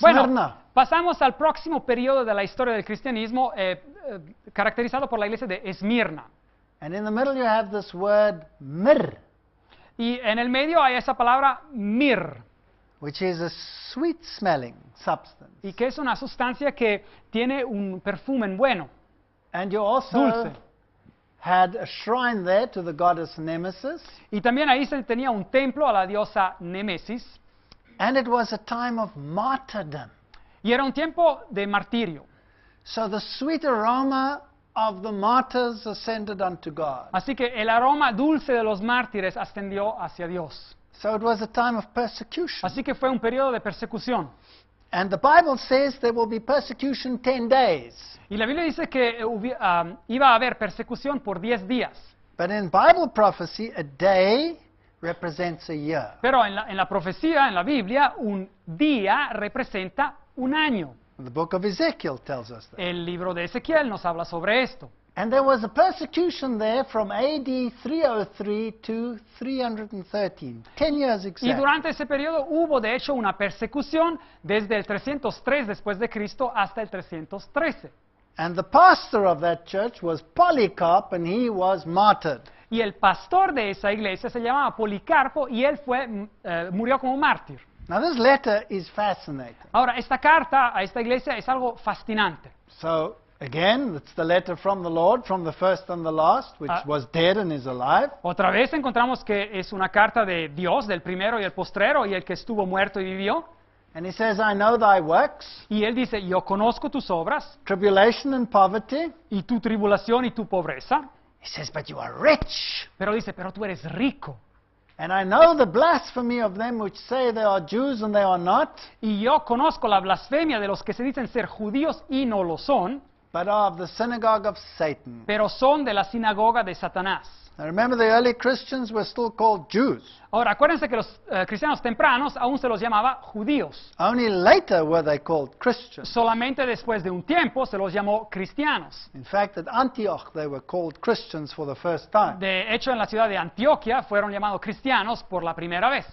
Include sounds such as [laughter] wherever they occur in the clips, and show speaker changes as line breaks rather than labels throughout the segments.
Bueno,
pasamos al próximo periodo de la historia del cristianismo eh, eh, caracterizado por la iglesia de Esmirna. Y en el medio hay esa palabra mir, y que es una sustancia que tiene un perfume bueno. Dulce. Y también ahí se tenía un templo a la diosa Nemesis. And it was a time of martyrdom. Y era un tiempo de martirio.
So the sweet aroma of the martyrs ascended unto God.
Así que el aroma dulce de los mártires ascendió hacia Dios.
So it was a time of persecution. Así que fue un periodo de persecución. And the Bible says there will be persecution 10 days.
Y la Biblia dice que um, iba a haber persecución
por 10 días. But in Bible prophecy, a day represents a year.
Pero en la, en la profecía, en la Biblia, un día representa un año.
The book of Ezekiel tells us that.
El libro de Ezequiel nos habla sobre esto.
And there was a persecution there from AD 303 to 313, 10 years exactly. Y
durante ese periodo hubo de hecho una persecución desde el 303 después de Cristo hasta el 313.
And the pastor of that church was Polycarp
and he was martyred. y el pastor de esa iglesia se llamaba Policarpo y él fue, mm, eh, murió como mártir. Ahora, esta carta a esta iglesia es algo fascinante. Otra vez encontramos que es una carta de Dios, del primero y el postrero, y el que estuvo muerto y vivió. Y él dice, yo conozco tus obras. Y tu tribulación y tu pobreza. He says, but you are rich. Pero dice, pero tú eres rico. And I know the blasphemy of them which say they are Jews and they are not. Y yo conozco la blasfemia de los que se dicen ser judíos y no lo son pero son de la sinagoga de Satanás. Ahora, acuérdense que los eh, cristianos tempranos aún se los llamaba judíos. Solamente después de un tiempo se los llamó cristianos. De hecho, en la ciudad de Antioquia fueron llamados cristianos por la primera
vez.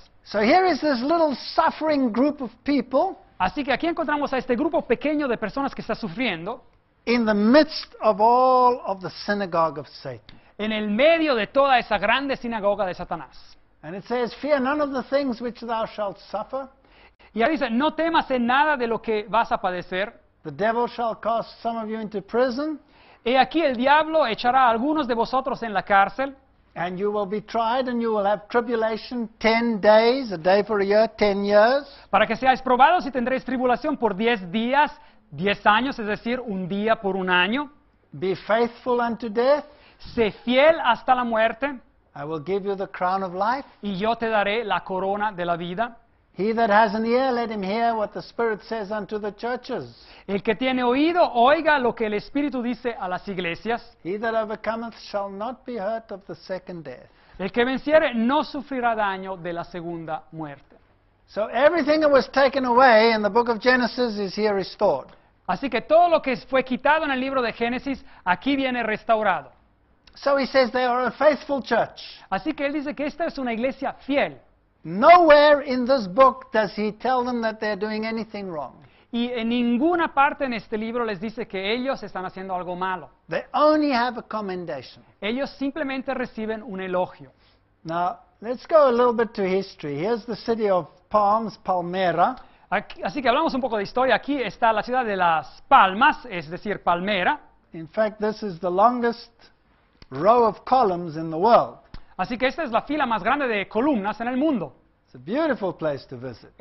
Así que aquí
encontramos a este grupo pequeño de personas que está sufriendo
in the midst of all of the synagogue
of Satan. En el medio de toda esa grande sinagoga de Satanás.
And it says, Fear none
of the things which thou shalt suffer. Y ahí dice, no temas en nada de lo que vas a
padecer. The devil shall cast some of you into prison. Y aquí el diablo echará a algunos de vosotros en la cárcel. And you will be tried and you will have tribulation 10 days, a day for a year, 10 years.
Para que seáis probados y tendréis tribulación por 10 días, Diez años, es decir, un día por un año. Be faithful unto death. Sé fiel hasta la muerte. I will give you the crown of life. Y yo te daré la corona de la vida.
He that has an ear, let him hear what the Spirit says unto the churches.
El que tiene oído, oiga lo que el Espíritu dice a las iglesias. He that overcometh
shall not be hurt of the second death.
El que venciere no sufrirá daño de la
segunda muerte. So everything that was taken away in the book of Genesis is here restored.
Así que todo lo que fue quitado en el libro de Génesis, aquí viene restaurado.
So says they are a faithful church. Así que él dice que esta es una iglesia fiel. Y en
ninguna parte en este libro les dice que ellos están haciendo algo malo.
They only have a commendation.
Ellos simplemente reciben un elogio.
Now, let's go a little bit to history. Here's the city of Palms, Palmera
así que hablamos un poco de historia. Aquí está la ciudad de Las Palmas, es decir, Palmera. fact, the
row of columns the world.
Así que esta es la fila más grande de columnas en el mundo.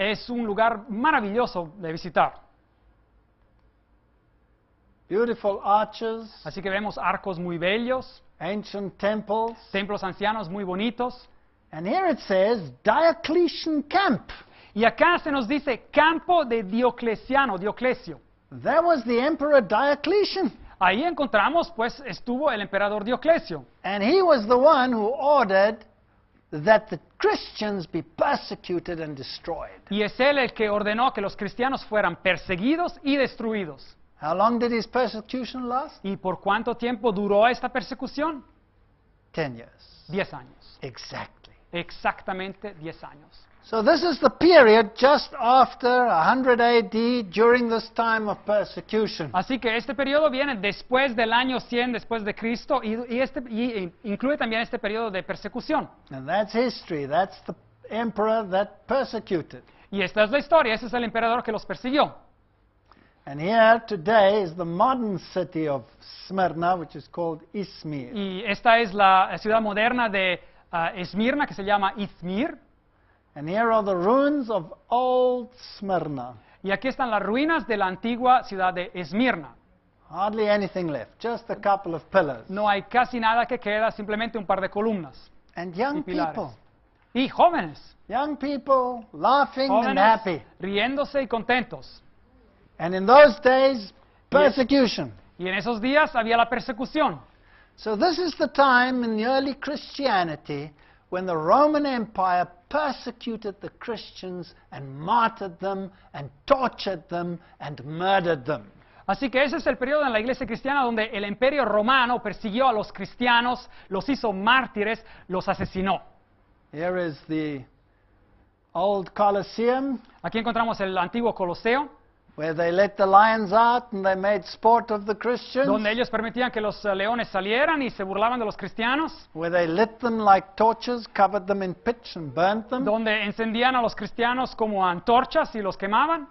Es un lugar maravilloso de visitar. Beautiful arches. Así que vemos arcos muy bellos. Ancient temples. Templos ancianos muy bonitos.
And here it says
Diocletian Camp. Y acá se nos dice campo de Diocleciano, Dioclesio. Ahí encontramos, pues, estuvo el emperador Dioclesio. Y es él el que ordenó que los cristianos fueran perseguidos y destruidos. ¿Y por cuánto tiempo duró esta persecución? Diez años. Exactamente diez
años. So this is the period just after 100 AD during this time of persecution.
Así que este periodo viene después del año 100 después de Cristo y, y, este, y incluye también este periodo de persecución.
And that's history. That's the emperor that persecuted.
Y esta es la historia, ese es el emperador que los persiguió.
And here today is the modern city of Smyrna which is called Izmir.
Y esta es la ciudad moderna de uh, Esmirna que se llama Izmir.
And here are the ruins of old Smyrna.
Y aquí están las ruinas de la antigua ciudad de Esmirna.
Hardly anything left, just a couple of pillars. No hay casi
nada que queda, simplemente un par de columnas. And young y people. Y jóvenes.
Young people laughing jóvenes and happy.
Riéndose y contentos. And in
those days, persecution.
Y en esos días había la persecución.
So this is the time in the early Christianity when the Roman Empire
Así que ese es el periodo en la iglesia cristiana donde el imperio romano persiguió a los cristianos, los hizo mártires, los asesinó.
Here is the
old Colosseum. Aquí encontramos el antiguo Coloseo. where they let the
lions out and they made sport of the Christians, donde
ellos permitían que los eh, leones salieran y se burlaban de los cristianos, where they lit them like torches, covered them in pitch and burnt them, donde encendían a los cristianos como antorchas y los quemaban.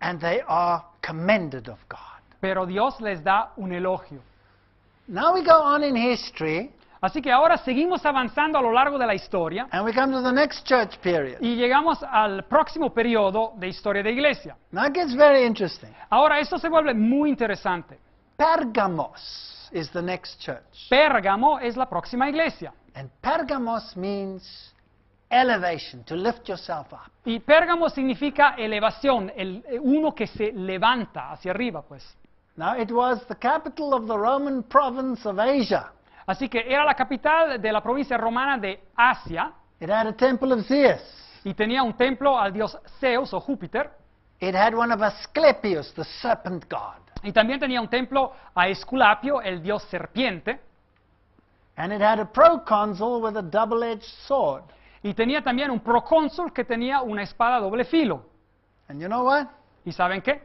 And they are commended of God.
Pero Dios les da un elogio. Now we go on in history. Así que ahora seguimos avanzando a lo largo de la historia. Y llegamos al próximo periodo de historia de iglesia. Ahora esto se vuelve muy interesante. Pergamos es la próxima iglesia. And Pergamos means Y Pérgamo significa elevación, el, eh, uno que se levanta hacia arriba, pues.
Now it was the capital of the Roman province of
Asia. Así que era la capital de la provincia romana de Asia. Y tenía un templo al dios Zeus o Júpiter. Y también tenía un templo a Esculapio, el dios serpiente. Y tenía también un procónsul que tenía una espada doble filo. ¿Y saben qué?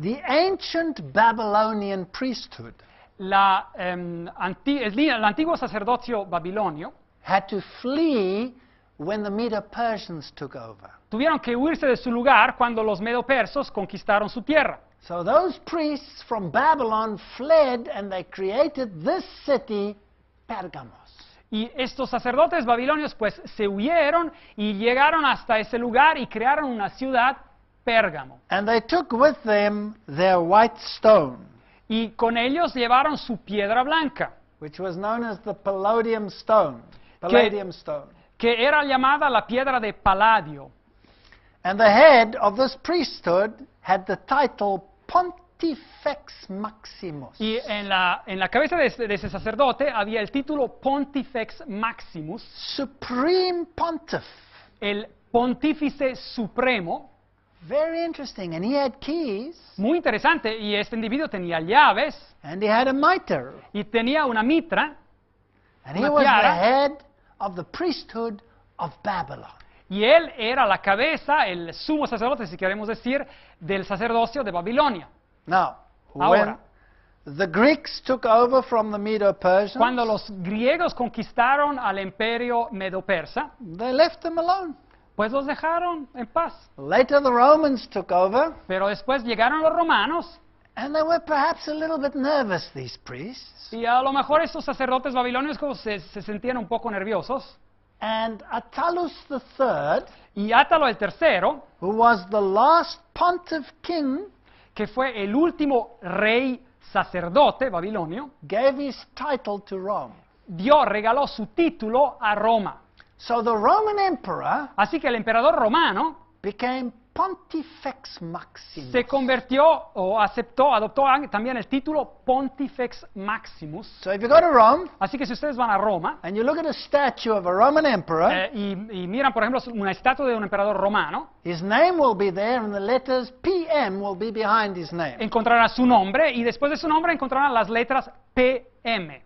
The ancient Babylonian priesthood la, em, anti el antiguo sacerdocio babilonio had to flee when the Medo Persians took over. Tuvieron que huirse de su lugar cuando los medo conquistaron
su tierra. So those priests from Babylon fled and they created this city, Pergamos.
Y estos sacerdotes babilonios pues se huyeron y llegaron hasta ese lugar y crearon una ciudad, Pérgamo.
And they took
with them their white stone. Y con ellos llevaron su piedra blanca. que, era llamada la piedra de Paladio.
the head Pontifex Maximus. Y
en la, cabeza de, de, ese sacerdote había el título Pontifex Maximus. Supreme El pontífice supremo. Very interesting. And he had keys. Muy interesante. Y este individuo tenía llaves. And he had a mitre. Y tenía una mitra.
And he was the head of the priesthood of
Babylon. Y él era la cabeza, el sumo sacerdote, si queremos decir, del sacerdocio de Babilonia. Now, Ahora,
when the Greeks took over from the Medo-Persians, cuando
los griegos conquistaron al imperio medo-persa,
they left them alone. Pues los dejaron en paz. Later the Romans took over. Pero después
llegaron los romanos.
And they were perhaps a little bit nervous, these priests. Y a lo
mejor estos sacerdotes babilonios se, se sentían un poco nerviosos. And Attalus III, y Atalo el who was the last pontiff king, que fue el último rey sacerdote babilonio, gave his title to Rome. dio regaló su título a Roma. Roman emperor Así que el emperador romano se convirtió o aceptó, adoptó también el título Pontifex Maximus.
Así que si ustedes van a Roma look Roman
y, miran, por ejemplo, una estatua de un emperador romano, Encontrarán su nombre y después de su nombre encontrarán las letras PM.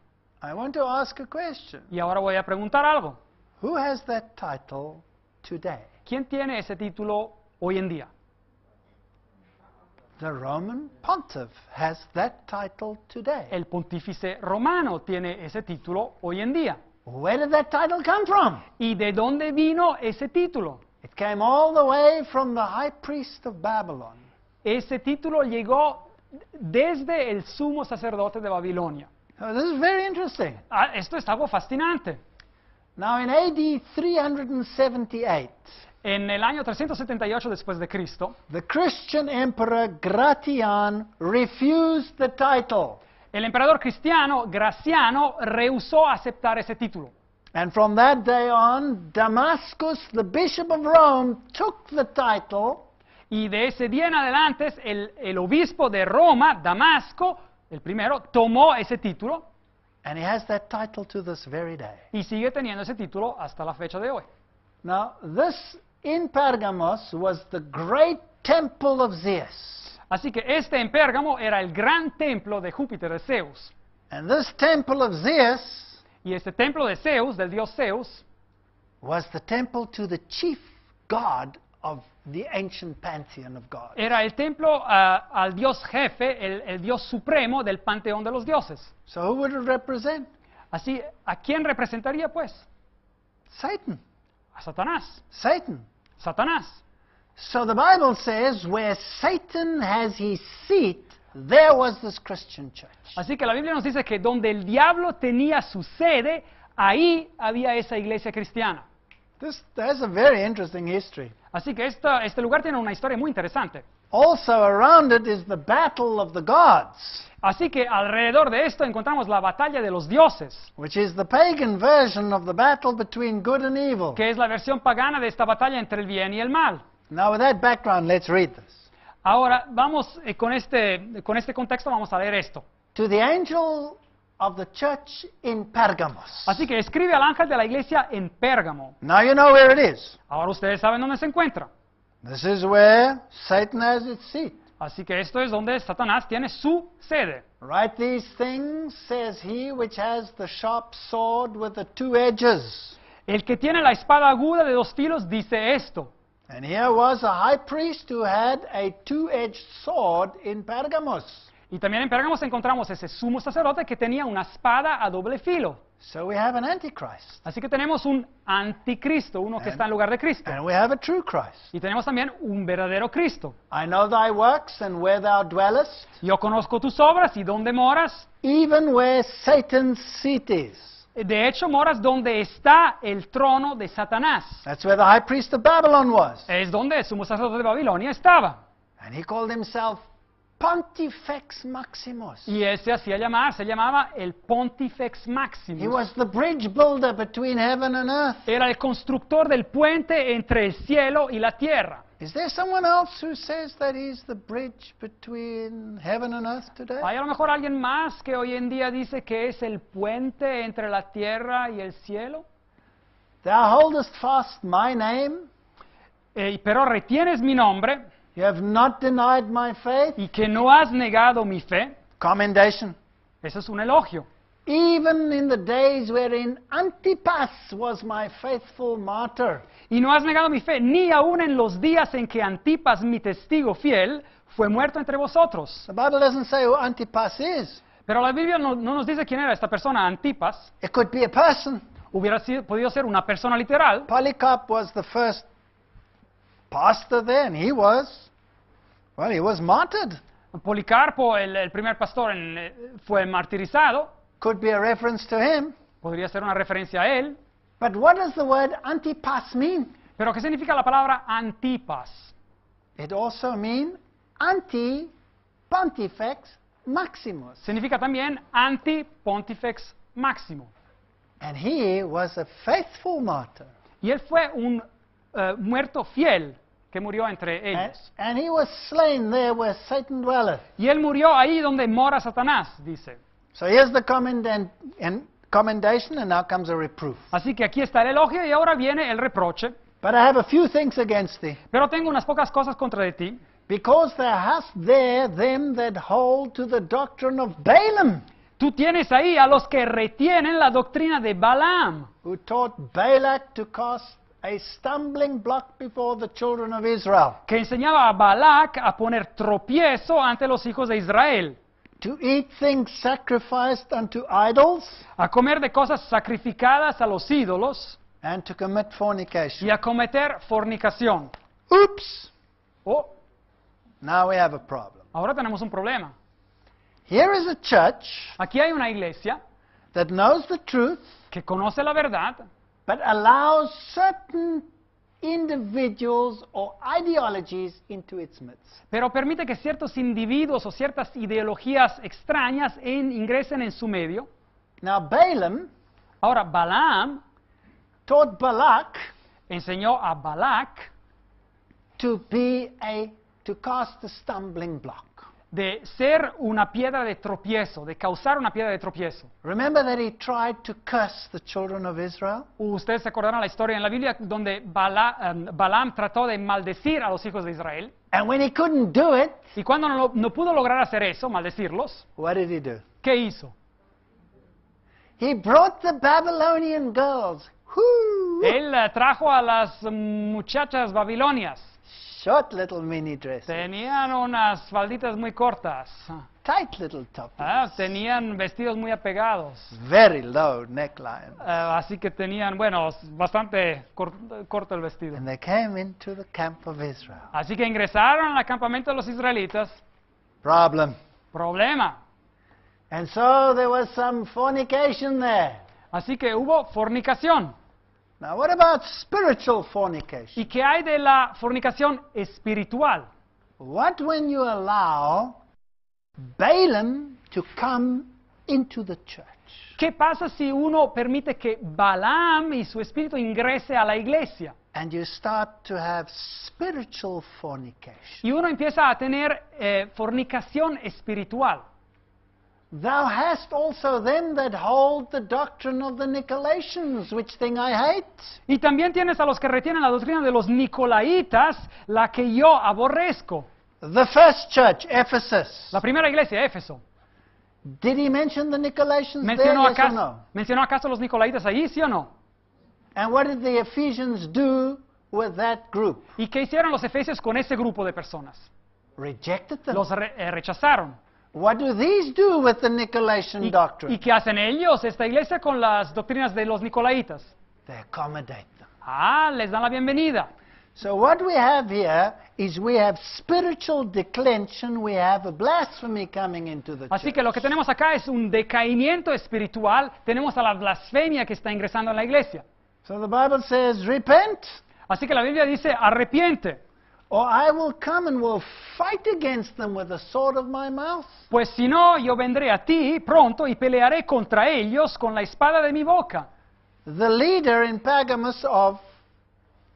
Y ahora voy a preguntar algo. Who has that title today? ¿Quién tiene ese título hoy en día? The Roman pontiff has that title today. El pontífice romano tiene ese título hoy en día. Where did that title come from? ¿Y de dónde vino ese título? It came all the way from the high priest of Babylon. Ese título llegó desde el sumo sacerdote de Babilonia. Oh, this is very interesting. Ah, esto es algo fascinante.
Now in AD 378,
en el año 378 después de Cristo, the Christian emperor
Gratian refused the title.
El emperador cristiano Graciano rehusó aceptar ese título.
And from that day on, Damascus, the bishop of Rome, took the title. Y de ese día en adelante,
el, el obispo de Roma, Damasco, el primero, tomó ese título.
And he has that title to this very day.
Y sigue teniendo ese título hasta la fecha de hoy. Now, this in Pergamos was the great temple of Zeus. Así que este en Pérgamo era el gran templo de Júpiter de Zeus. And this temple
of Zeus y este templo de Zeus, del dios Zeus, was the temple to the chief god of the ancient pantheon of God.
Era el templo uh, al dios jefe, el, el, dios supremo del panteón de los dioses. So who would it represent? Así, ¿a quién representaría pues? Satan. A Satanás. Satan. Satanás.
So the Bible says where Satan
has his seat, there was this Christian church. Así que la Biblia nos dice que donde el diablo tenía su sede, ahí había esa iglesia cristiana. This,
that's a very interesting history.
Así que este lugar tiene una historia muy interesante. Así que alrededor de esto encontramos la batalla de los
dioses,
que es la versión pagana de esta batalla entre el bien y el mal. Ahora vamos eh, con este con este contexto vamos a leer esto.
To the angel
of the church in Pergamos. Así que escribe al ángel de la iglesia en Pérgamo.
Now you know where it is.
Ahora ustedes saben dónde se encuentra.
This is where Satan has its seat. Así
que esto es donde Satanás tiene su sede.
Write these things, says he, which has the sharp sword with the two edges. El que tiene la espada aguda de dos filos dice esto. And here was a high priest who had a two-edged
sword in Pergamos. Y también en Pérgamo encontramos ese sumo sacerdote que tenía una espada a doble filo. Así que tenemos un anticristo, uno que está en lugar de Cristo. Y tenemos también un verdadero Cristo. Yo conozco tus obras y dónde moras.
Even where
De hecho, moras donde está el trono de Satanás. Es donde el sumo sacerdote de Babilonia estaba. And he called himself
Pontifex Maximus.
Y ese se hacía llamar, se llamaba el Pontifex Maximus. He
was the bridge builder between heaven and earth.
Era el constructor del puente entre el cielo y la tierra.
Is there someone else who says that he's the bridge
between heaven and earth today? Hay a lo mejor alguien más que hoy en día dice que es el puente entre la tierra y el cielo.
Thou holdest fast my
name. Eh, pero retienes mi nombre. You have not denied my faith. Y que no has negado mi fe. Commendation. Eso es un elogio.
Even in the days wherein Antipas was my faithful martyr.
Y no has negado mi fe, ni aun en los días en que Antipas, mi testigo fiel, fue muerto entre vosotros. The Bible doesn't say who Antipas is. Pero la Biblia no, no nos dice quién era esta persona, Antipas. It could be a person. Hubiera sido, podido ser una persona literal. Polycarp was the first pastor there, and he was. Well, he was martyred. Policarpo, el, el primer pastor, en, eh, fue martirizado. Could be a reference to him. Podría ser una referencia a él. But what does the word antipas mean? Pero ¿qué significa la palabra antipas? It also means anti
pontifex
maximus. Significa también anti pontifex maximus. And he was a faithful martyr. Y él fue un uh, muerto fiel que murió entre ellos. And, and he was slain there where Satan dwelleth. Y él murió ahí donde mora Satanás, dice. So here's the comment and
commendation and now comes a reproof. Así que
aquí está el elogio y ahora viene el reproche.
But I have a few things against thee.
Pero tengo unas pocas cosas contra de ti.
Because thou hast there them that hold to the doctrine of Balaam. Tú tienes ahí a los que
retienen la doctrina de Balaam.
Who taught Balak to cast a stumbling block before the children of Israel. que enseñaba a Balak a poner tropiezo
ante los hijos de Israel, To eat things sacrificed unto idols a comer de cosas sacrificadas a los ídolos and to commit fornication. y a cometer fornicación. Oops! Oh,
Now we have a
problem. ahora tenemos un problema. Here is a church Aquí hay una iglesia that knows the truth que conoce la verdad, but allows certain individuals or ideologies into its midst. Pero permite que ciertos individuos o ciertas ideologías extrañas en, ingresen en su medio. Now Balaam, ahora Balaam, taught Balak, enseñó a Balak
to be a to cast
a stumbling block. de ser una piedra de tropiezo, de causar una piedra de tropiezo. Remember that
he tried to curse the children of Israel?
Ustedes se acordarán la historia en la Biblia donde em, Balaam, trató de maldecir a los hijos de Israel.
And when he couldn't do it, y
cuando no, pudo lograr hacer eso, maldecirlos, what did he do? ¿qué hizo?
He brought the Babylonian girls.
Él eh, trajo a las mm, muchachas babilonias. Tenían unas falditas muy cortas. Tight little ah, tenían vestidos muy apegados.
Very low neckline.
Eh, así que tenían, bueno, bastante corto el vestido.
And they came into the camp of Israel.
Así que ingresaron al campamento de los israelitas.
Problem. Problema. And so there was some fornication there. Así que hubo fornicación. Now, what about spiritual
fornication? ¿Y qué hay de la fornicación espiritual?
What when you allow Balaam to come into the church? ¿Qué
pasa si uno permite que Balaam y su espíritu ingrese a la iglesia? And you
start to have spiritual fornication. Y uno empieza
a tener eh,
fornicación
espiritual.
Thou hast also them that hold the doctrine of the Nicolaitans, which thing I hate. Y también tienes a los que retienen la
doctrina de los Nicolaitas, la que yo aborrezco. The first church, Ephesus. La primera iglesia, Éfeso.
Did he mention the Nicolaitans mencionó there, acaso, yes or no?
¿Mencionó acaso los Nicolaitas ahí, sí o no? And
what did the Ephesians do
with that group? ¿Y qué hicieron los Efesios con ese grupo de personas? Rejected them. Los re eh, rechazaron.
What do these do with the Nicolaitan doctrine? ¿Y qué
hacen ellos, esta iglesia, con las doctrinas de los nicolaitas?
They accommodate them.
Ah, les dan la bienvenida.
So what we have here is we have spiritual declension, we have a blasphemy coming into the
Así que lo que tenemos acá es un decaimiento espiritual, tenemos a la blasfemia que está ingresando en la iglesia.
So the Bible says repent.
Así que la Biblia dice arrepiente. or I will come and will fight against them with the sword of my mouth. Pues si no, yo vendré a ti pronto y pelearé contra ellos
con la espada de mi boca. The leader in Pergamus of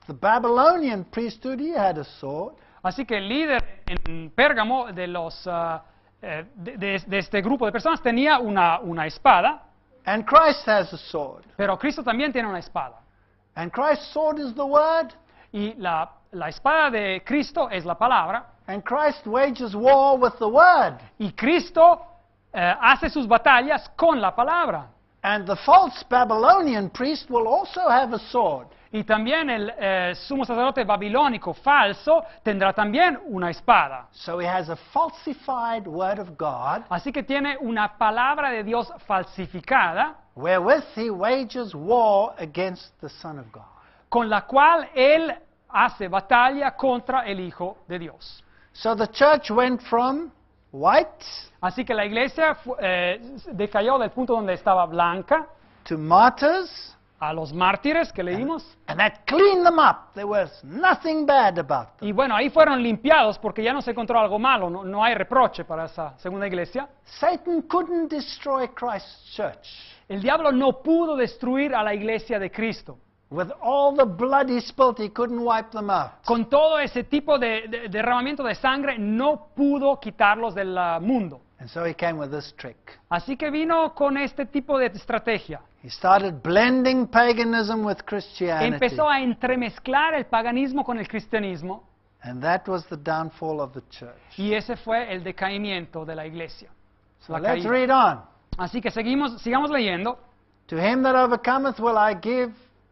the Babylonian priesthood, he had a sword. Así que el líder en Pérgamo de
los uh, eh, de, de, de, este grupo de personas tenía una, una espada. And Christ has a sword. Pero Cristo también tiene una espada. And Christ's sword is the word. Y la La espada de Cristo es la palabra. And Christ wages war with the word. Y Cristo eh, hace sus batallas con la palabra.
And the false Babylonian priest will also have a sword.
Y también el eh, sumo sacerdote babilónico falso tendrá también una espada. So he has a falsified word of God, Así que tiene una palabra de Dios falsificada wherewith he wages war against the Son of God. con la cual él hace batalla contra el Hijo de Dios.
church went from
white Así que la iglesia eh, decayó del punto donde estaba blanca to a los mártires que leímos. Y bueno, ahí fueron limpiados porque ya no se encontró algo malo, no, no hay reproche para esa segunda iglesia. Satan couldn't destroy church. El diablo no pudo destruir a la iglesia de Cristo. With all the blood he spilt, he
couldn't wipe them out.
Con todo ese tipo de, de derramamiento de sangre, no pudo quitarlos del uh, mundo. And so he came with this trick. Así que vino con este tipo de estrategia.
He started blending paganism with Christianity. Empezó
a entremezclar el paganismo con el cristianismo.
And that was the downfall of the church.
Y ese fue el decaimiento de la iglesia. So la let's read on. Así que seguimos, sigamos leyendo.
To him that overcometh will I give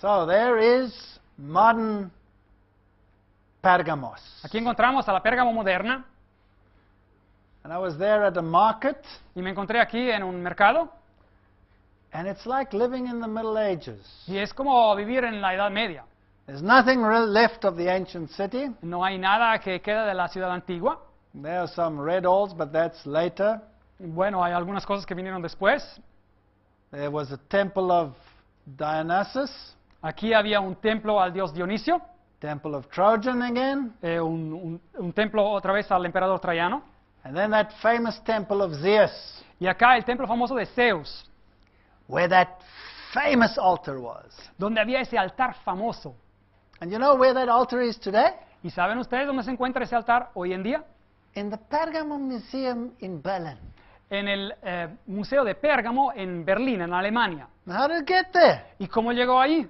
So there is
modern Pergamos. Aquí encontramos a la Pérgamo moderna. And I was there at a market. Y me encontré aquí en un mercado. And it's like living in the Middle Ages. Y es como vivir en la Edad Media.
There's nothing left of the ancient city.
No hay nada que queda de la ciudad antigua. There are some red alls, but that's later. Bueno, hay algunas cosas que vinieron después. There was a temple of Dionysus. Aquí había un templo al dios Dionisio. Temple of Trojan again. Eh, un, templo otra vez al emperador Traiano. And then that famous temple of Zeus. Y acá el templo famoso de Zeus. Where that famous altar was. Donde había ese altar famoso. And you know where that altar is today? ¿Y saben ustedes dónde se encuentra ese altar hoy en día?
In the Museum in Berlin.
En el eh, Museo de Pérgamo en Berlín, en Alemania.
How get there? ¿Y cómo llegó ahí?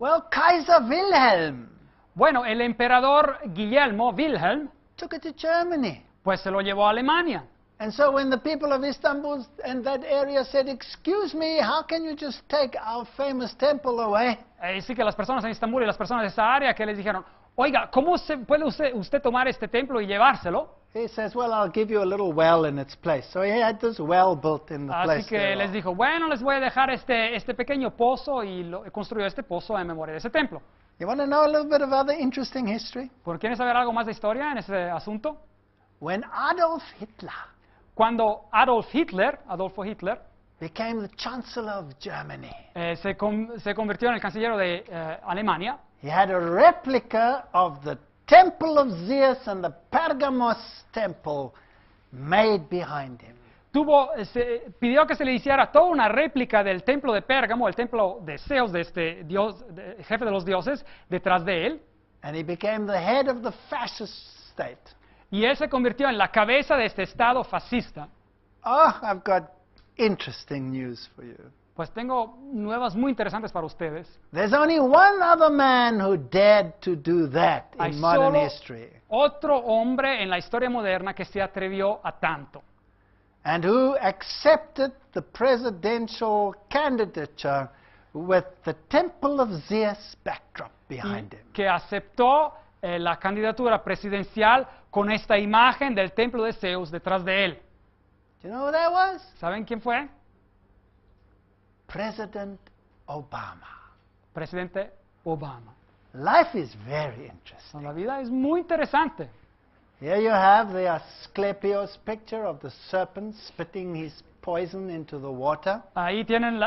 Well, Kaiser Wilhelm bueno, el emperador Guillermo Wilhelm took it to Germany. Pues se lo llevó a Alemania.
And so when the people of Istanbul and that area said, "Excuse me, how can you just take our famous temple away?"
Eh, sí que las personas en Estambul y las personas de esa área que les dijeron, Oiga, ¿cómo se puede usted, tomar este templo y llevárselo?
He says, well, I'll give you a little well in its place. So he had this well built in the place. Así que les
dijo, bueno, les voy a dejar este, este pequeño pozo y lo- construyó este pozo en memoria de ese templo.
You want to know a little bit interesting history?
¿Por quieren saber algo más de historia en ese asunto? When Adolf Hitler Cuando Adolf Hitler, Adolfo Hitler,
became the Chancellor of Germany,
eh, se, se convirtió en el canciller de eh, Alemania,
He had a replica of the temple of Zeus and the Pergamos temple made behind him. Tuvo, se, pidió que se le
hiciera toda una réplica del templo de Pérgamo, el templo de Zeus, de este dios, de, jefe de los dioses, detrás de él. And he became the head of the fascist state. Y él se convirtió en la cabeza de este estado fascista.
Oh, I've got interesting
news for you. Pues tengo nuevas muy interesantes para ustedes. Hay Otro hombre en la historia moderna que se atrevió a tanto. Que aceptó eh, la candidatura presidencial con esta imagen del templo de Zeus detrás de él. ¿Saben quién fue? President Obama. Presidente Obama.
Life is very interesting. La vida es muy interesante. Here you have the picture of the serpent spitting his poison into the water.
Ahí tienen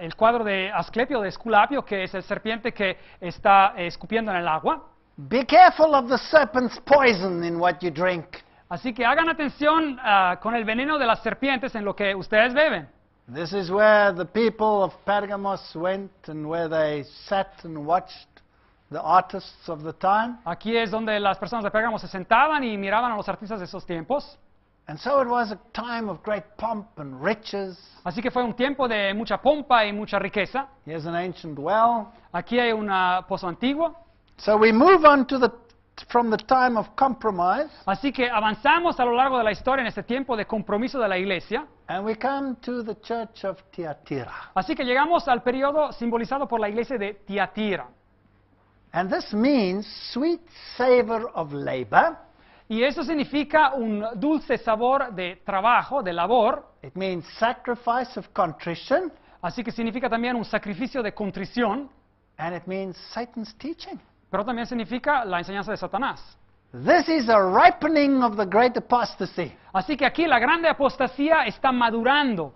el cuadro de Asclepio, de Esculapio, que es el serpiente que está escupiendo en el agua.
Be careful of the serpent's poison in what you drink.
Así que hagan atención ah, con el veneno de las serpientes en lo que ustedes beben.
This is where the people of Pergamos went and where they sat and watched the artists of the time.
Aquí es donde las personas de Pergamos se sentaban y miraban a los artistas de esos tiempos. And so it was a time of great pomp and riches. Así que fue un tiempo de mucha pompa y mucha riqueza. Here's an ancient well. Aquí hay un
pozo antiguo. So we move on to the from the time of compromise.
Así que avanzamos a lo largo de la historia en este tiempo de compromiso de la iglesia. we come to the church of Así que llegamos al periodo simbolizado por la iglesia de Tiatira. And this means sweet savor of labor. Y eso significa un dulce sabor de trabajo, de labor. It means sacrifice of contrition. Así que significa también un sacrificio de contrición. And it means Satan's teaching. Pero también significa la enseñanza de Satanás.
This is a ripening of
the great apostasy. Así que aquí la grande apostasía está madurando.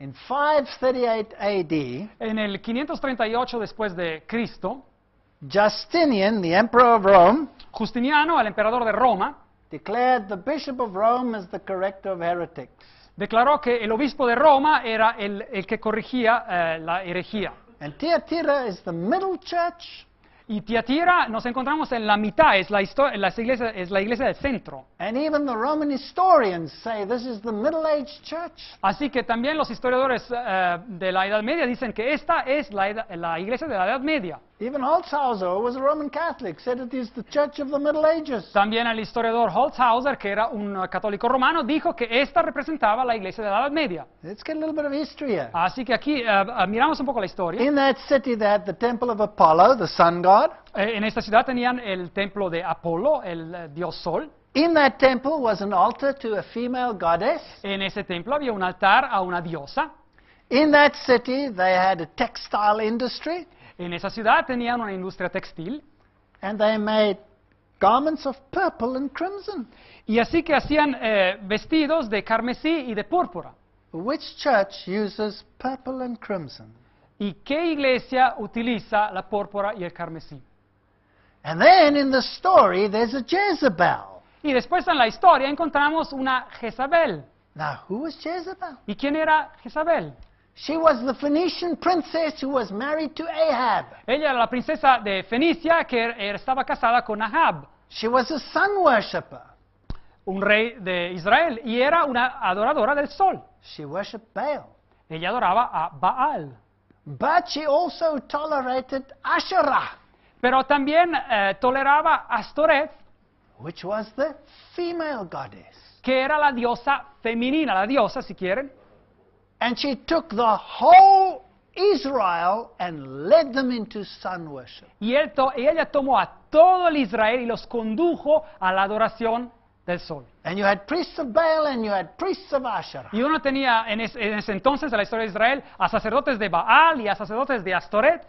In
538 AD,
en el 538 después de Cristo,
Justinian, the emperor of Rome, Justiniano,
el emperador de Roma, declared
the bishop of Rome as the corrector of heretics.
Declaró que el obispo de Roma era el, el que corregía eh, la herejía. And Thyatira is the middle church. Y Tiatira nos encontramos en la mitad, es la, iglesia, es la iglesia del centro. Así que también los historiadores eh, de la Edad Media dicen que esta es la iglesia de la Edad Media. Even Holzhauser was a Roman Catholic, said it is the Church of the Middle Ages. También el historiador Holzhauser, que era un uh, católico romano, dijo que esta representaba la iglesia de la Edad Media. Let's get a little
bit of history here.
Así que aquí uh, uh miramos un poco la historia. In
that city they had the temple of Apollo, the sun god.
Eh, en esta ciudad tenían el templo de Apolo, el eh, dios sol.
In that temple was an altar to a female goddess.
En ese templo había un altar a una diosa.
In that city they had a textile industry. En
esa ciudad tenían una industria textil. Y así que hacían eh, vestidos de carmesí y de púrpura. ¿Y qué iglesia utiliza la púrpura y el carmesí? Y después en la historia encontramos una Jezabel. Jezebel? ¿Y quién era Jezabel?
She was the Phoenician princess who was married to Ahab.
Ella era la princesa de Fenicia que er, er, estaba casada con Ahab. She was a sun worshipper. Un rey de Israel y era una adoradora del sol. She worshipped Baal. Ella adoraba a Baal. But she also tolerated Asherah. Pero también eh, toleraba Astoreth, which was the female goddess. que era la diosa femenina, la diosa si quieren, And she took the whole Israel and led them into sun worship. Y, él ella tomó a todo el Israel y los condujo a la adoración del sol.
And you had priests of Baal and you had priests of Asherah. Y uno tenía
en, es, en ese entonces, de la historia de Israel, a sacerdotes de Baal y a sacerdotes de Astoret.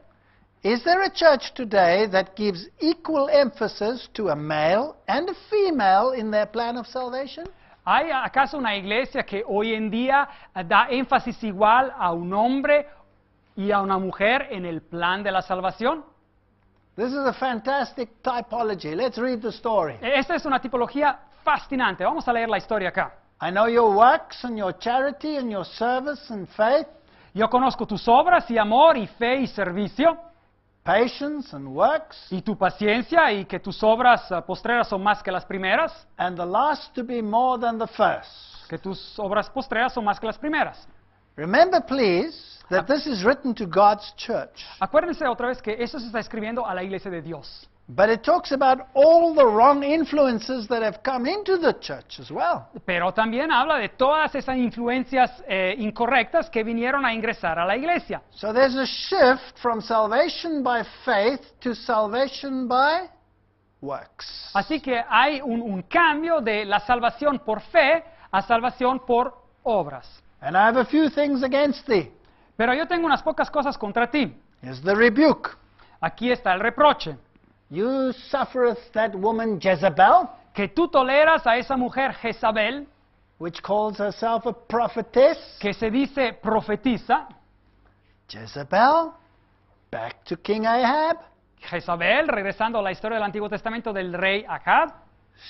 Is there a church today that gives equal emphasis to a male and a female in their plan of salvation?
¿Hay acaso una iglesia que hoy en día eh, da énfasis igual a un hombre y a una mujer en el plan de la salvación? E-, esta es una tipología fascinante. Vamos a leer la historia acá. know Yo conozco tus obras y amor y fe y servicio y tu paciencia y que tus obras eh, postreras son más que las primeras, and the last to be more than the first. que tus obras postreras son más que las primeras. Remember,
please, that ah. this is written to God's church.
Acuérdense otra vez que esto se está escribiendo a la iglesia de Dios. Pero también habla de todas esas influencias eh, incorrectas que vinieron a ingresar a la iglesia.
Así que hay un, cambio de la
salvación por fe a salvación por obras. Pero yo tengo unas pocas cosas contra ti. Aquí está el reproche. You suffereth that woman Jezebel, que tú toleras a esa mujer Jezabel, which calls herself a prophetess, que se dice profetiza.
Jezebel, back to King Ahab.
Jezabel, regresando a la historia del Antiguo Testamento del rey Ahab.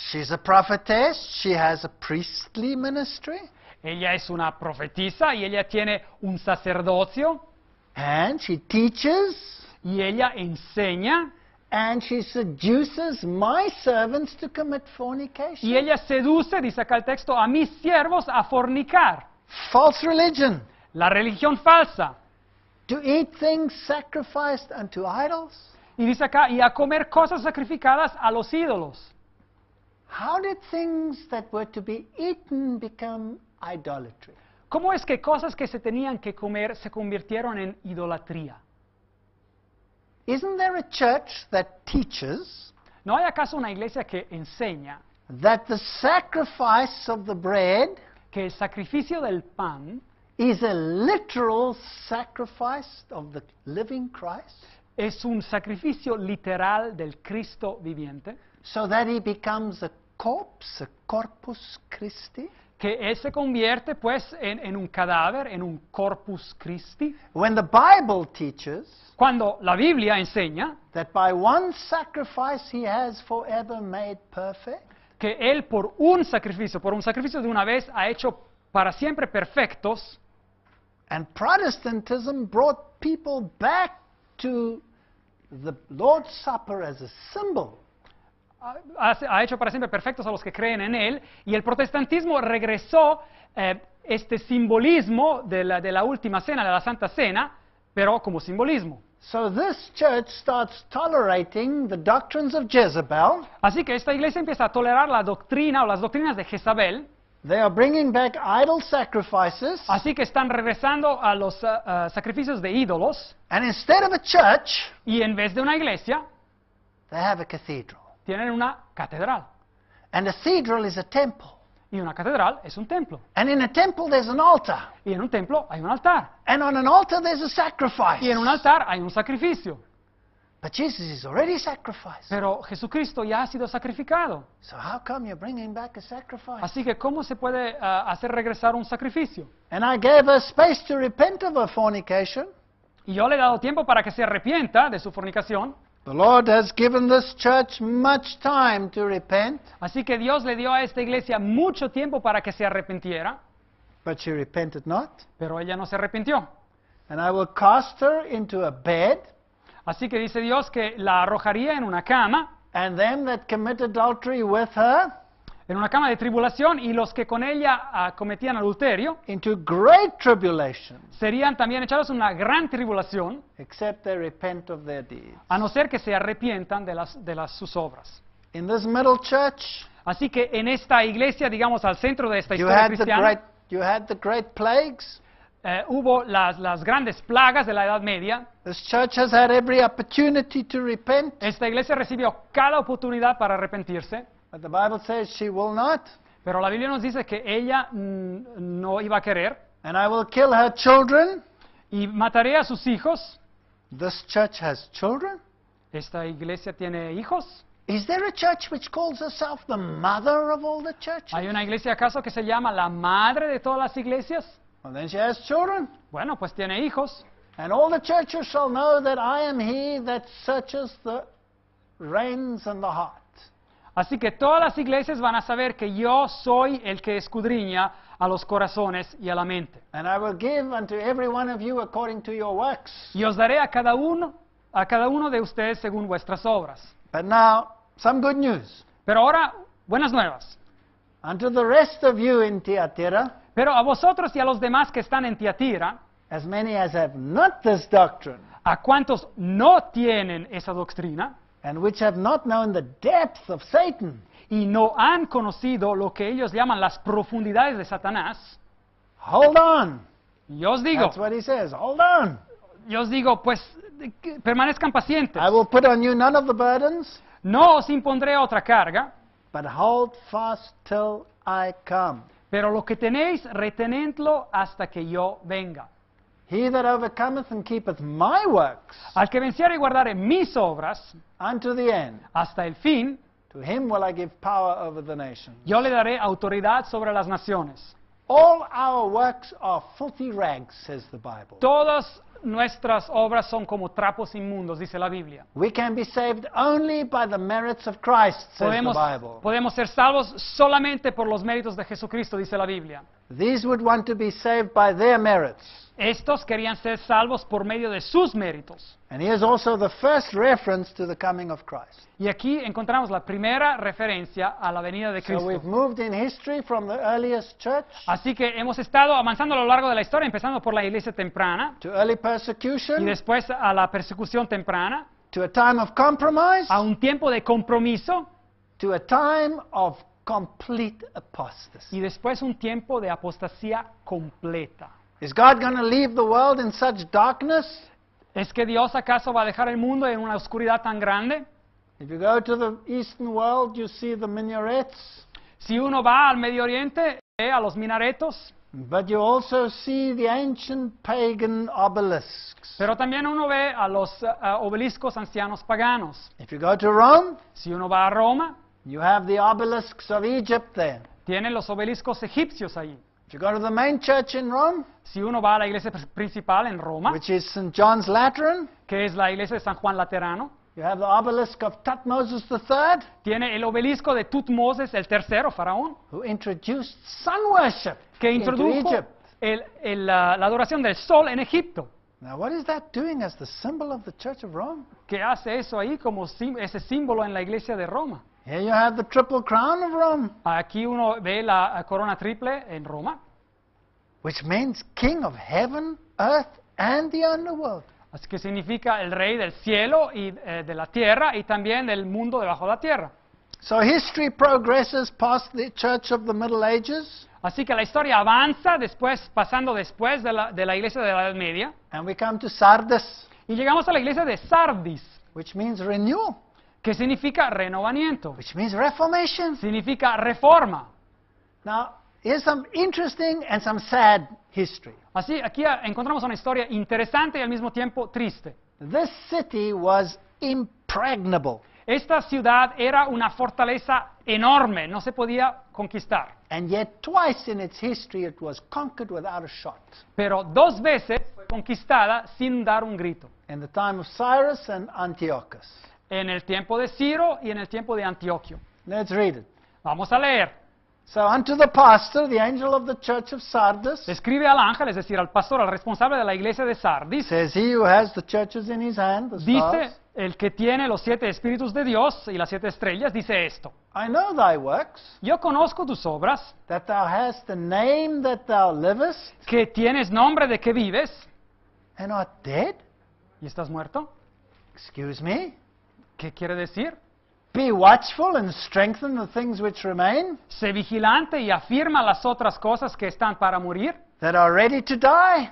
She's a prophetess, she has a priestly ministry.
Ella es una profetisa y ella tiene un
sacerdocio. And she teaches. Y ella enseña. Y ella seduce, dice acá el
texto, a mis siervos a fornicar. False religion. La religión falsa. To eat things sacrificed unto idols. Y dice acá, y a comer cosas sacrificadas a los ídolos.
How did things that were to be eaten become idolatry? ¿Cómo es que cosas que se tenían que
comer se convirtieron en idolatría?
Isn't there a church
that teaches ¿No hay acaso una iglesia que enseña that the
sacrifice of the bread que el sacrificio del pan is a literal sacrifice of the living Christ? es un sacrificio
literal del Cristo viviente? So that he becomes a corpse, a corpus Christi? que él se convierte pues en, un cadáver, en un corpus
Christi. When the Bible teaches cuando la Biblia enseña that by one sacrifice he has forever made perfect, que él por un
sacrificio, por un sacrificio de una vez ha hecho para siempre perfectos. And
Protestantism brought people back to the Lord's Supper as a symbol
ha hecho para siempre perfectos a los que creen en él, y el protestantismo regresó eh, este simbolismo de la, última cena, de la Santa Cena, pero como simbolismo. Así que esta iglesia empieza a tolerar la doctrina o las doctrinas de Jezabel. Así que están regresando a los eh, eh, sacrificios de ídolos. church, y en vez de una iglesia, they have a tienen una catedral. And a cathedral is a temple. Y una catedral es un templo. And in a temple there's an altar. Y en un templo hay un altar. And on an altar there's a sacrifice. Y en un altar hay un sacrificio. But Jesus is already sacrificed. Pero Jesucristo ya ha sido sacrificado.
So how come you're bringing back a sacrifice?
Así que cómo se puede uh, hacer regresar un sacrificio?
And I gave her space to repent of her fornication.
Y yo le he dado tiempo para que se arrepienta de su fornicación.
The Lord has given this church much time to repent.
Así que Dios le dio a esta iglesia mucho tiempo para que se arrepintiera. But she repented not. Pero ella no se arrepintió. And I will cast her into a bed. Así que dice Dios que la arrojaría en una cama. And them that commit adultery with her. en una cama de tribulación y los que con ella ah, cometían adulterio serían también echados en una gran tribulación, a no ser que se arrepientan de, las, de las, sus obras. Así que en esta iglesia, digamos al centro de esta Iglesia cristiana, eh, hubo las, las, grandes plagas de la Edad Media. Esta iglesia recibió cada oportunidad para arrepentirse. But the Bible says she will not. Pero la Biblia nos dice que ella mm, no iba a querer. And I will
kill her children.
Y mataré a sus hijos. This church has children. Esta iglesia tiene hijos.
Is there a church which calls herself the mother of all the churches?
¿Hay una iglesia acaso que se llama la madre de todas las iglesias? Well, then she has children. Bueno,
pues tiene hijos. And all the churches shall know that I am he that searches the reins and the heart.
Así que todas las iglesias van a saber que yo soy el que escudriña a los corazones y a la mente. Y os daré a cada uno a cada uno de ustedes según vuestras obras. Pero ahora buenas nuevas. Pero a vosotros y a los demás que están en Tiatira. A cuantos no tienen esa doctrina and which have not known the depths of Satan. y no han conocido lo que ellos llaman las profundidades de Satanás. Hold on. Yo os digo. That's what he says. Hold on. Yo os digo, pues permanezcan pacientes. I will put on you none of the burdens. No os impondré otra carga. But hold fast till I come. Pero lo que tenéis, retenedlo hasta que yo venga. Al que venciere y guardare mis obras. Unto the end. Hasta el fin. Yo le daré autoridad sobre las naciones. Todas nuestras obras son como trapos inmundos, dice la Biblia. Podemos ser salvos solamente por los méritos de Jesucristo, dice la Biblia. Estos querían ser salvos por medio de sus méritos. Y aquí encontramos la primera referencia a la venida de Cristo. Así que hemos estado avanzando a lo largo de la historia, empezando por la iglesia temprana
y
después a la persecución temprana,
a
a un tiempo de compromiso y después un tiempo de apostasía completa. ¿Es que Dios acaso va a dejar el mundo en una oscuridad tan grande? Si uno va al Medio Oriente, ve a los minaretos. Pero también uno ve a los eh, obeliscos ancianos paganos. si uno va a Roma, You have the obelisks of Egypt there. Tienen los obeliscos egipcios ahí. If you go to the main church in Rome, si uno va a la iglesia principal
en Roma, which is St. John's Lateran,
que es la iglesia de San Juan Laterano, you have the obelisk of Tutmosis III, tiene el obelisco de Tutmosis el tercero, faraón, who introduced
sun worship
que introdujo Egypt. El, el, la, la adoración del sol en
Egipto. Now, what is that doing as the symbol of the Church of Rome? ¿Qué hace eso ahí como
ese símbolo en la iglesia de Roma?
Here you have the triple crown of Rome. Aquí uno ve
la corona triple en Roma.
Which means king of heaven, earth and the underworld.
Así que significa el rey del cielo y eh, de la tierra y también del mundo debajo de la tierra.
So history progresses past the church of the Middle Ages.
Así que la historia avanza después, pasando después de la, de la iglesia de la Edad Media. And we come to Sardis. Y llegamos a la iglesia de Sardis. Which means renewal. ¿Qué significa renovamiento? Which means reformation. Significa reforma.
Now, here's some interesting and some sad history.
Así, aquí encontramos una historia interesante y al mismo tiempo triste. This city was impregnable. Esta ciudad era una fortaleza enorme, no se podía conquistar.
And yet twice in its history it was conquered without a shot. Pero dos veces fue conquistada sin dar un grito. In the time of Cyrus and Antiochus en
el tiempo de Ciro y en el tiempo de Antioquio. Let's read Vamos a leer. So
unto the pastor, the angel of the church of Sardis,
Escribe al ángel, es decir, al pastor, al responsable de la iglesia de Sardis.
says he who has the churches in his hand, the stars, Dice,
el que tiene los siete espíritus de Dios y las siete estrellas, dice esto. I know thy works, Yo conozco tus obras,
that thou hast the name that thou livest, que tienes
nombre de que
vives and art dead. y estás muerto. Excuse me? ¿Qué
quiere decir? Be watchful and strengthen the things which remain. Sé vigilante y afirma las otras cosas que están para morir. That are ready to die.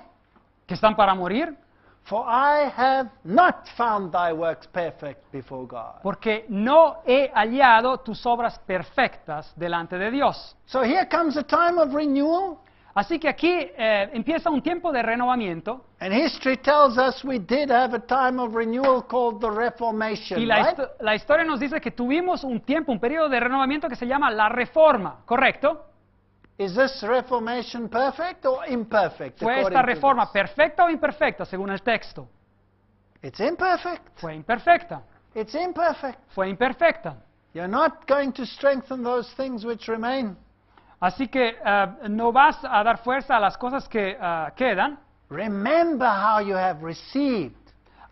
Que están para morir. For I have not found thy works perfect before God. Porque no he hallado tus obras perfectas delante de Dios. So
here comes a time of renewal. Así que aquí eh, empieza un tiempo de renovamiento. And history tells us we did have a time of renewal called the Reformation. Y la, right? histo
la historia nos dice que tuvimos un tiempo, un periodo de renovamiento que se llama la Reforma, ¿correcto?
Is this reformation perfect or imperfect, ¿Fue esta reforma
perfecta o imperfecta según el texto?
It's imperfect. Fue imperfecta. It's
imperfect. Fue imperfecta. You're not going to strengthen those things which remain. Así que eh, no vas a dar fuerza a las cosas que eh, quedan. Remember how you have received.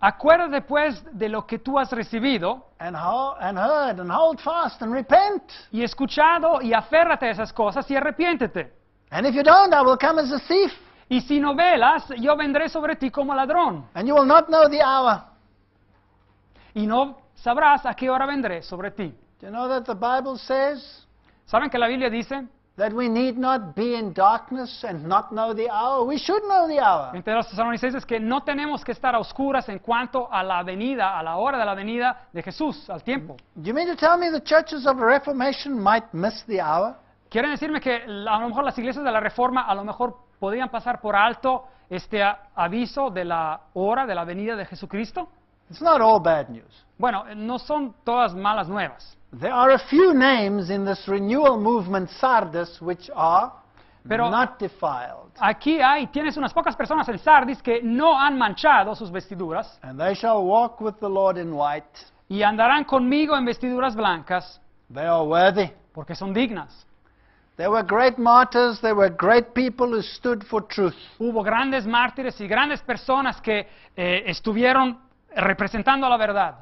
Acuérdate pues de lo que tú has recibido. And heard and hold fast and repent. Y escuchado y aférrate a esas cosas y arrepiéntete. And if you don't, I will come as a thief. Y si no velas, yo vendré sobre ti como ladrón. And you will not know the hour. Y no sabrás a qué hora vendré sobre ti.
that the Bible says?
¿Saben que la Biblia dice? que no tenemos que estar a oscuras en cuanto a la venida, a la hora de la venida de Jesús, al tiempo. ¿Quieren decirme que a lo mejor las iglesias de la Reforma a lo mejor podrían pasar por alto este aviso de la hora de la venida de Jesucristo? Bueno, no son todas malas nuevas.
There are a few names in this renewal movement Sardis
which are Pero not defiled. Aquí hay, tienes unas pocas personas en Sardis que no han manchado sus vestiduras. And
they shall walk with the Lord in white. Y andarán
conmigo en vestiduras blancas. They are worthy. Porque son dignas. There
were great martyrs, there were great people who stood for truth. Hubo grandes mártires
y grandes personas que eh, estuvieron representando la verdad.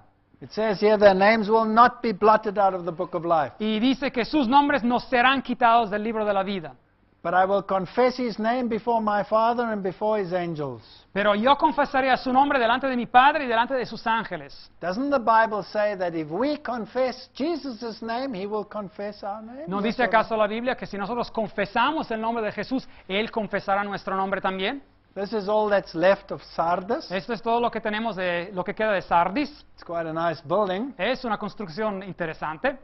It says here their
names will not be blotted out of the book of life.
Y dice que sus nombres no serán quitados del
libro de la vida. But I will confess his name before my father and before his angels.
Pero yo confesaré a su nombre delante de mi padre y delante de
sus ángeles. Doesn't the Bible say that if we confess Jesus' name, he will confess our name? ¿No dice
acaso la Biblia que si nosotros confesamos el nombre de Jesús, él confesará nuestro nombre también? This is all that's left of Sardis. Esto es todo lo que tenemos de lo que queda de Sardis. It's quite a nice building. Es una construcción interesante.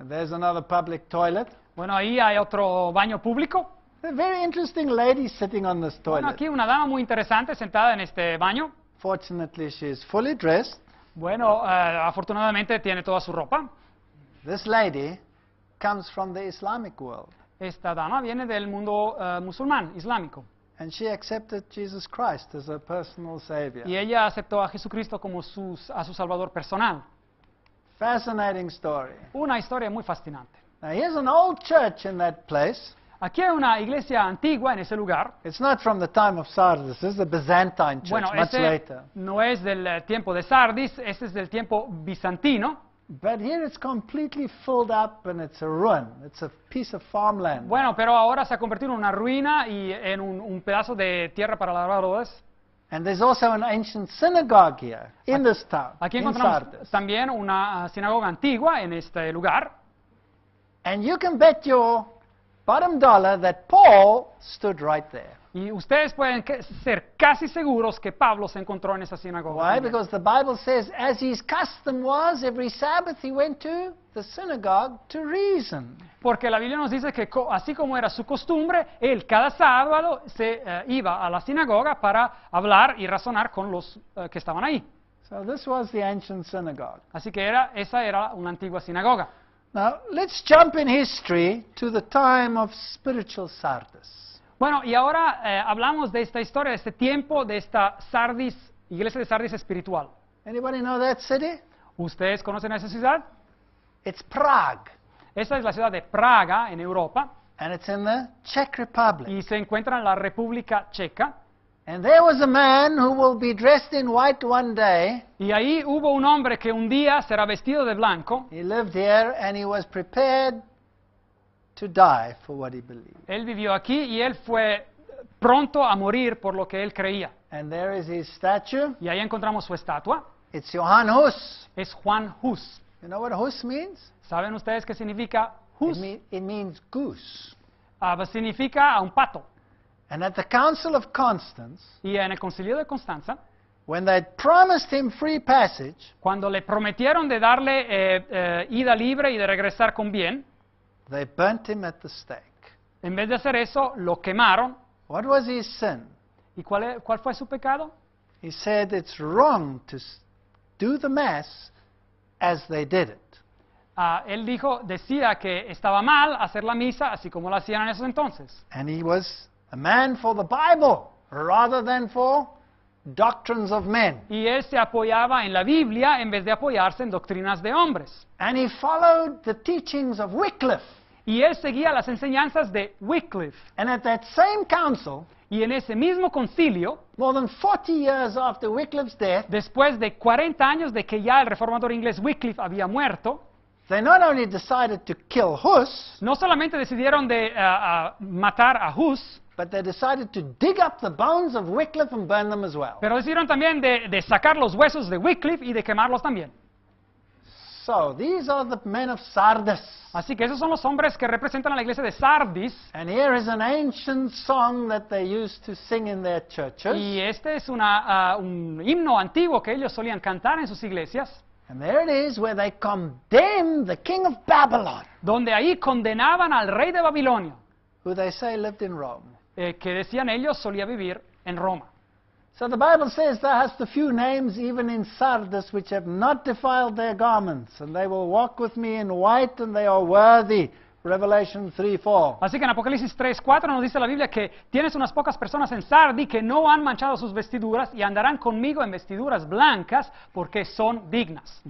And there's another public toilet. Bueno, ahí hay otro baño público.
A very interesting lady sitting on this toilet. Bueno, aquí una dama muy
interesante sentada en este baño.
Fortunately, she is fully dressed.
Bueno, uh, afortunadamente tiene toda su ropa. This lady comes from the Islamic world. Esta dama viene del mundo uh, musulmán, islámico.
And she accepted Jesus Christ as her personal savior.
Y ella aceptó a Jesucristo como su, a su salvador personal. Fascinating story. Una historia muy fascinante. Now
here's an old church in that place. Aquí hay una iglesia antigua en ese lugar. It's not from the time of Sardis. This is the Byzantine church, bueno, much later.
no es del eh, tiempo de Sardis, este es del tiempo
bizantino. But here it's completely filled up and it's a ruin. It's a piece of farmland.
Bueno, pero ahora se ha convertido en una ruina y en un, un pedazo de tierra para labrar
ovejas. And there's also an ancient synagogue here in this town. Aquí in encontramos
también una ah, sinagoga antigua en este lugar.
And you can bet your Y ustedes pueden
ser casi seguros que Pablo se encontró en esa sinagoga. Why? Because
the Bible says, as his custom was, every Sabbath he went to the synagogue to reason. Porque la Biblia nos
dice que así como era su costumbre, él cada sábado se eh, iba a la sinagoga para hablar y razonar con los eh, que estaban ahí.
So this was the ancient synagogue.
Así que era, esa era una antigua sinagoga.
Now, in history to the of spiritual Sardis. Bueno, y
ahora eh, hablamos de esta historia, de este tiempo, de esta Sardis, iglesia de Sardis espiritual.
Anybody know that city?
¿Ustedes conocen esa ciudad? It's Prague. Esta es la ciudad de Praga, en Europa. And it's in Y se encuentra en la República Checa.
And there was a man who will be dressed in white one day.
Y ahí hubo un hombre que un día será vestido de blanco. He lived here and he was prepared to
die for what he believed.
Él vivió aquí y él fue pronto a morir por lo que él creía. And there is his statue. Y ahí encontramos su estatua. It's Johann Hus. Es Juan Hus. You know what Hus means? ¿Saben ustedes qué significa Hus? It, mean, it means goose. Uh, significa a un pato.
And at the Council
of Constance, y en el Concilio de Constanza, when they promised him free passage, cuando le prometieron de darle eh, eh, ida libre y de regresar con bien, they burnt him at the stake. en vez de hacer eso, lo quemaron. What was his sin? ¿Y cuál, eh,
cuál fue su pecado? He said it's wrong to do the Mass as they did it.
Ah, él dijo, decía que estaba mal hacer la misa así como la hacían en esos entonces.
And he was a man for the Bible rather
than for doctrines of men. Y él se apoyaba en la Biblia en vez de apoyarse en doctrinas de hombres. And he followed the teachings of Wycliffe. Y él seguía las enseñanzas de Wycliffe. And at that same council, y en ese mismo concilio, more than 40 years after Wycliffe's death, después de 40 años de que ya el reformador inglés Wycliffe había muerto, They not only decided to kill Hus, no solamente decidieron de uh, uh, matar a Hus, but they decided to dig up the bones of Wycliffe and burn them as well. Pero decidieron también de, de sacar los huesos de Wycliffe y de quemarlos también.
So these are the men of Sardis. Así que esos son los hombres que representan a la iglesia de Sardis. And here is an ancient song that they used to sing in their churches. Y
este es una, uh, un himno antiguo que ellos solían cantar en sus iglesias.
And there it is where they condemn the king of Babylon.
Donde ahí condenaban al rey de
Babilonia. Who they say lived in Rome
eh, que decían ellos solía vivir en Roma.
So the Bible says thou hast a few names even in Sardis which have not defiled their garments, and they will walk with me in white, and they are worthy Revelation
Así que en Apocalipsis 3,4 nos dice la Biblia que tienes unas pocas personas en Sardi que no han manchado sus vestiduras y andarán conmigo en vestiduras blancas porque son dignas.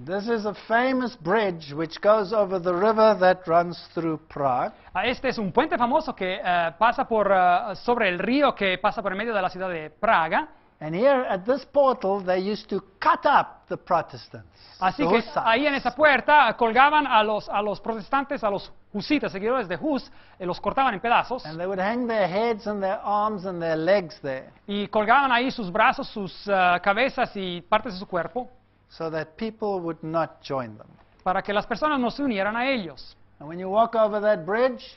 a Este es un puente famoso que eh, pasa por, eh, sobre el río que pasa por el medio de la ciudad de Praga.
And here at this portal they used to cut up the Protestants. Así que sides.
ahí en esa puerta colgaban a los a los protestantes, a los husitas, seguidores de Hus, y eh, los cortaban en pedazos. And they would hang their heads and their arms and their legs there. Y colgaban ahí sus brazos, sus uh, cabezas y partes de su cuerpo. So that people would not join them. Para que las personas no se unieran a ellos. And when you walk over that bridge,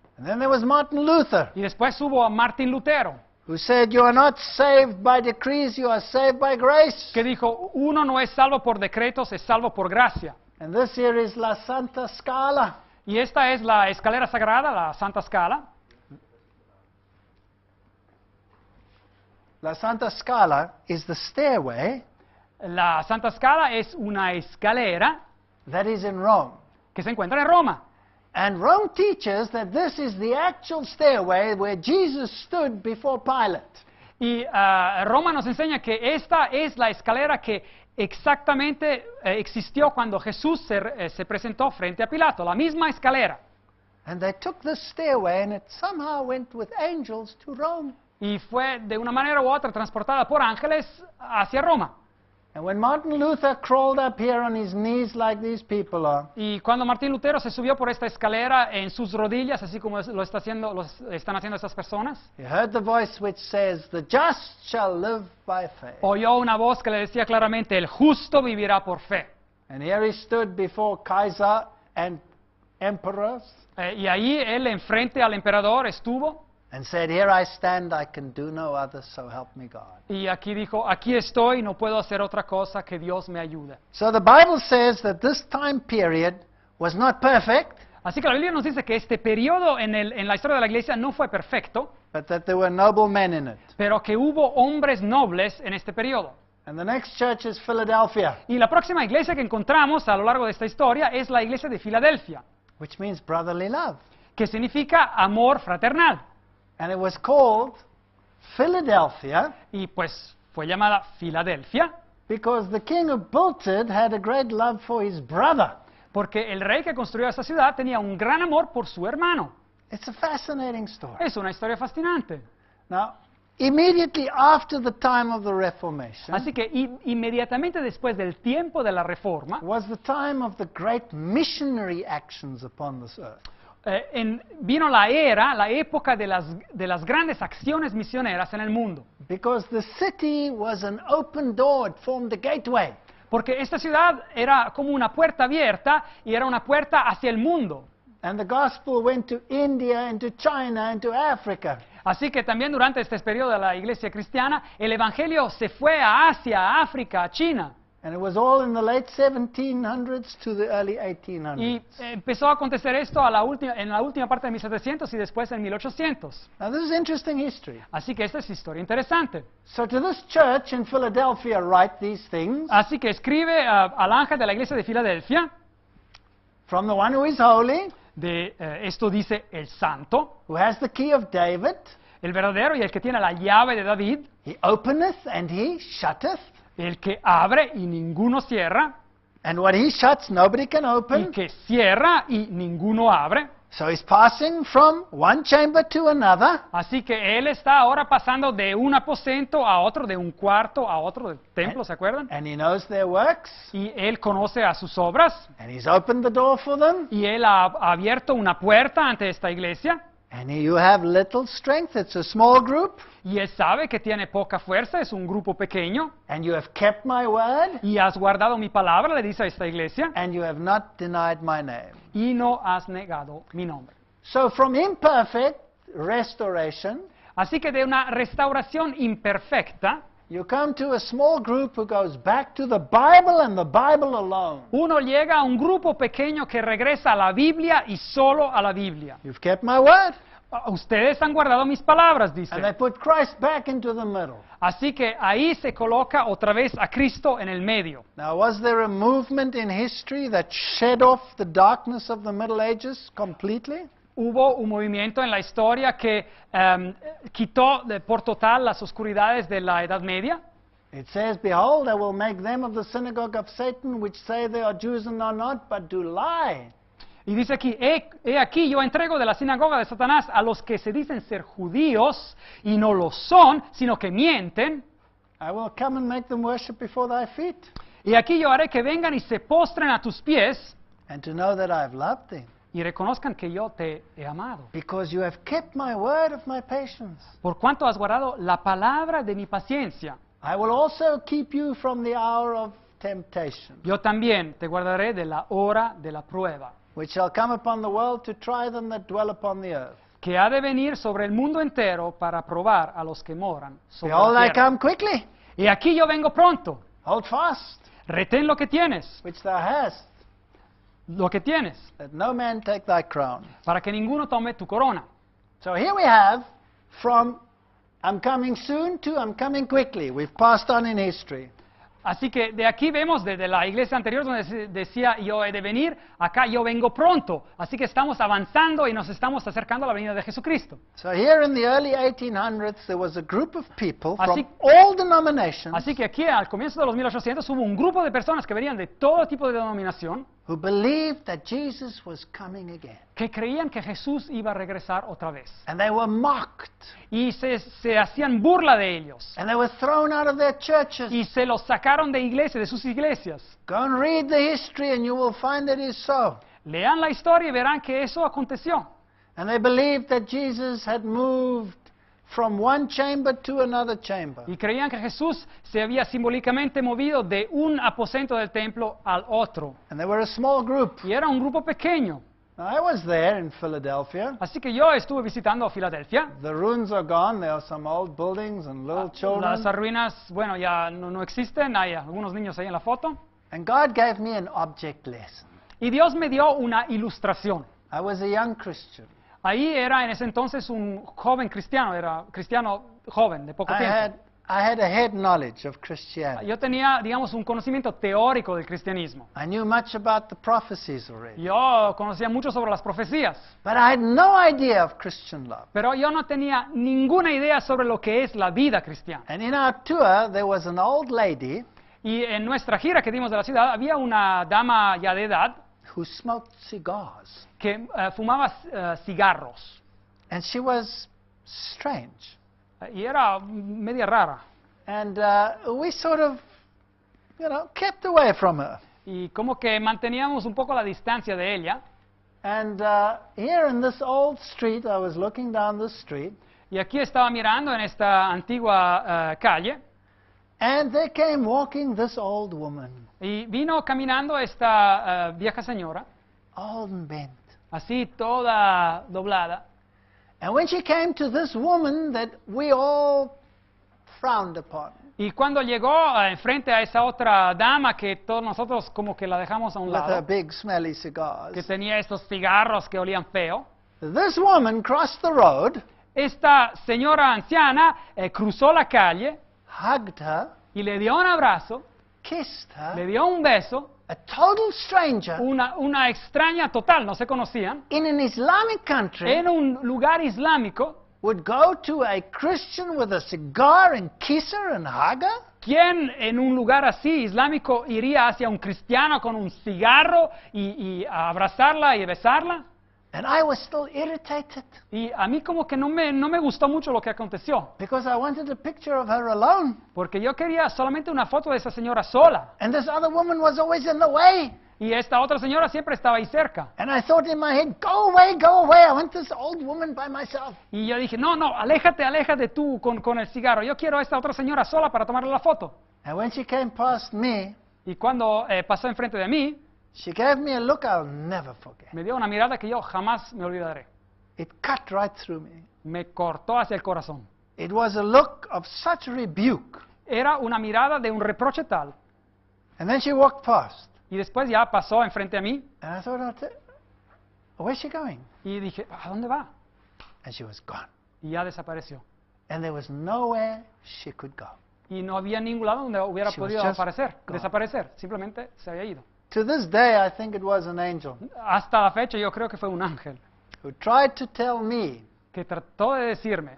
And then there was Martin Luther. Y después hubo a
Martín Lutero. Who said you are not saved by decrees, you are saved by grace.
Que dijo, uno no es salvo por decretos, es salvo por gracia. And this here is la Santa Scala. Y esta es la escalera sagrada, la Santa Scala.
La Santa Scala is the stairway.
La Santa Scala es una escalera.
That is in Rome. Que se encuentra en Roma. And Rome teaches that this is the actual stairway where Jesus stood before Pilate.
Y uh, Roma nos enseña que esta es la escalera que exactamente eh, existió cuando Jesús se, eh, se, presentó frente a Pilato, la misma escalera.
And and took stairway, it somehow went with angels to
Rome. Y fue de una manera u otra transportada por ángeles hacia Roma.
y cuando Martín Lutero
se subió por esta escalera en sus rodillas, así como lo, haciendo, están haciendo estas personas,
oyó una voz que le decía
claramente, el justo vivirá por fe. Eh, y ahí él enfrente al emperador estuvo.
And said, Here I stand, I can do no other, so help me God.
Y aquí dijo, aquí estoy, no puedo hacer otra cosa que Dios me ayude.
So the Bible says that this time period was not perfect, Así
que la Biblia nos dice que este periodo en, el- en la historia de la iglesia no fue perfecto, but that
there were noble men in it.
pero que hubo hombres nobles en este periodo. And the next church is Philadelphia, Y la próxima iglesia que encontramos a lo largo de esta historia es la iglesia de Filadelfia, which means brotherly love. que significa amor fraternal. And it was called Philadelphia. Y pues fue llamada Filadelfia. Because the king who built it had a great love for his brother. Porque el rey que construyó ciudad tenía un gran amor por su hermano. It's a fascinating story. Es una historia fascinante.
Now, immediately after the time of the Reformation,
Así que inmediatamente después del tiempo de la Reforma, was the time of the great missionary actions upon this earth. Eh, vino la era, la época de las, grandes acciones misioneras en el mundo. Porque esta ciudad era como una puerta abierta y era una puerta hacia el
mundo. Así que
también durante este periodo de la iglesia cristiana, el evangelio se fue a Asia, a África, a
China. And it was all in the late 1700s to the early 1800s. Y
eh, empezó a acontecer esto a la última, en la última parte de 1700 y después en 1800.
Now this is interesting
history. Así que esta es historia interesante. So to this church in Philadelphia write these things. Así que escribe a, eh, al ángel de la iglesia de Filadelfia. From the one who is holy. De, eh, esto dice el santo. Who has the key of David. El verdadero y el que tiene la llave de David. He openeth and he shutteth. El que abre y ninguno cierra. And El que cierra y ninguno abre. So he's from one chamber to another. Así que él está ahora pasando de un aposento a otro, de un cuarto a otro del templo, ¿se acuerdan? And he knows their works. Y él conoce a sus obras. And he's opened the door for them. Y él ha abierto una puerta ante esta iglesia.
And you have little strength. It's a
small group. Y él sabe que tiene poca fuerza, es un grupo pequeño. And you have kept my word. Y has guardado mi palabra, le dice a esta iglesia. And you have not denied my name. Y no has negado mi nombre.
So from imperfect
restoration. Así que de una restauración imperfecta. You come to a small group who goes back to the Bible and the Bible alone. Uno llega a un grupo pequeño que regresa a la Biblia y solo a la Biblia. You've kept my word. Ah, ustedes han guardado mis palabras, dice. And they put Christ back into the middle. Así que ahí se coloca otra vez a Cristo en el medio.
Now, was there a movement in history that shed off the darkness of the Middle Ages completely? hubo un movimiento en la historia que em,
quitó por total las oscuridades de la Edad Media.
Behold, I will make them of the synagogue of Satan, which say they are Jews and are not, but do lie. Y
dice aquí, he, aquí yo entrego de la sinagoga de Satanás a los que se dicen ser judíos y no lo son, sino que mienten. I will come and make them worship before thy feet. Y aquí yo haré que vengan y se postren a tus pies. And to know that I loved y reconozcan que yo te he amado. Por cuanto has guardado la palabra de mi paciencia. Yo también te guardaré de la hora de la prueba. Que ha de venir sobre el mundo entero para probar a los que moran sobre
la tierra.
Y aquí yo vengo pronto. Retén lo que tienes lo que tienes.
Para que ninguno tome tu corona. So here we have from I'm coming soon I'm coming quickly. We've passed on in history. Así
que de aquí vemos desde la iglesia anterior donde decía yo he de venir, acá yo vengo pronto. Así que estamos avanzando y nos estamos acercando a la venida de Jesucristo. Así que aquí al comienzo de los 1800 hubo un grupo de personas que venían de todo tipo de denominación. who believed that Jesus was coming again. que creían que Jesús iba a regresar otra vez. And they were mocked. Y se, se hacían burla de ellos. And they were thrown out of their churches. Y se los sacaron de iglesias, de sus iglesias. Go and read the history and you will find that it is so. Lean la historia y verán que eso aconteció. And they believed that Jesus had moved
from one chamber to
another chamber. Y creían que Jesús se había simbólicamente movido de un aposento del templo al otro.
And they were a small group. Y era un grupo pequeño.
Now, I was there in Philadelphia. Así que yo estuve visitando Filadelfia. The ruins are gone. There are some old buildings and little ah, children. Las ruinas, bueno, ya no, no existen. Hay algunos niños ahí en la foto. And God gave me an object lesson. Y Dios me dio una ilustración. I was a young Christian. Ahí era en ese entonces un joven cristiano, era cristiano joven, de poco tiempo. Yo tenía, digamos, un conocimiento teórico del cristianismo. Yo conocía mucho sobre las profecías, pero yo no tenía ninguna idea sobre lo que es la vida cristiana. there was old lady Y en nuestra gira que dimos de la ciudad había una dama ya de edad who smoked cigars que uh, fumaba uh, cigarros. And she was strange. Eh, y era media rara. And uh, we sort of, you know, kept
away from her.
Y como que manteníamos un poco la distancia de ella.
And uh, here in this old street, I was looking down the street. Y aquí estaba
mirando en esta antigua uh, calle.
And there came walking this old woman.
Y vino caminando esta uh, vieja señora.
Old man
así toda doblada.
And when she came to this woman that we all frowned upon,
Y cuando llegó eh, enfrente a esa otra dama que todos nosotros como que la dejamos a un lado, que tenía esos cigarros que olían feo,
this woman crossed the road, esta señora
anciana eh, cruzó la calle hugged her, y le dio un abrazo, kissed le dio un beso una, extraña total, no se conocían,
in an en un lugar
islámico, would
go to a
Christian with a cigar and kiss her and hug ¿Quién en un lugar así islámico iría hacia un cristiano con un cigarro y, abrazarla y besarla? Y a mí como que no me, no me gustó mucho lo que aconteció. Because I wanted a picture of her alone. Porque yo quería solamente una foto de esa señora sola. And this other woman was always in the way. Y esta otra señora siempre estaba ahí cerca. Y yo dije, no, no, aléjate, aléjate tú con, con el cigarro. Yo quiero a esta otra señora sola para tomarle la foto.
And when she came past me,
y cuando eh, pasó enfrente de mí, She gave me a look I'll never forget. Me dio una mirada que yo jamás me olvidaré. It cut right through me. Me cortó hacia el corazón. It was a look of such rebuke. Era una mirada de un reproche tal. And then she walked past. Y después ya pasó enfrente a mí. And I thought, Where's she going? Y dije, ¿a dónde va? And she was gone. Y ya desapareció.
And there was nowhere
she could go. Y no había ningún lado donde hubiera podido aparecer, desaparecer. Simplemente se había ido. To
this day, I think it was an angel
Hasta la fecha yo creo
que fue un ángel who tried to tell me que trató de decirme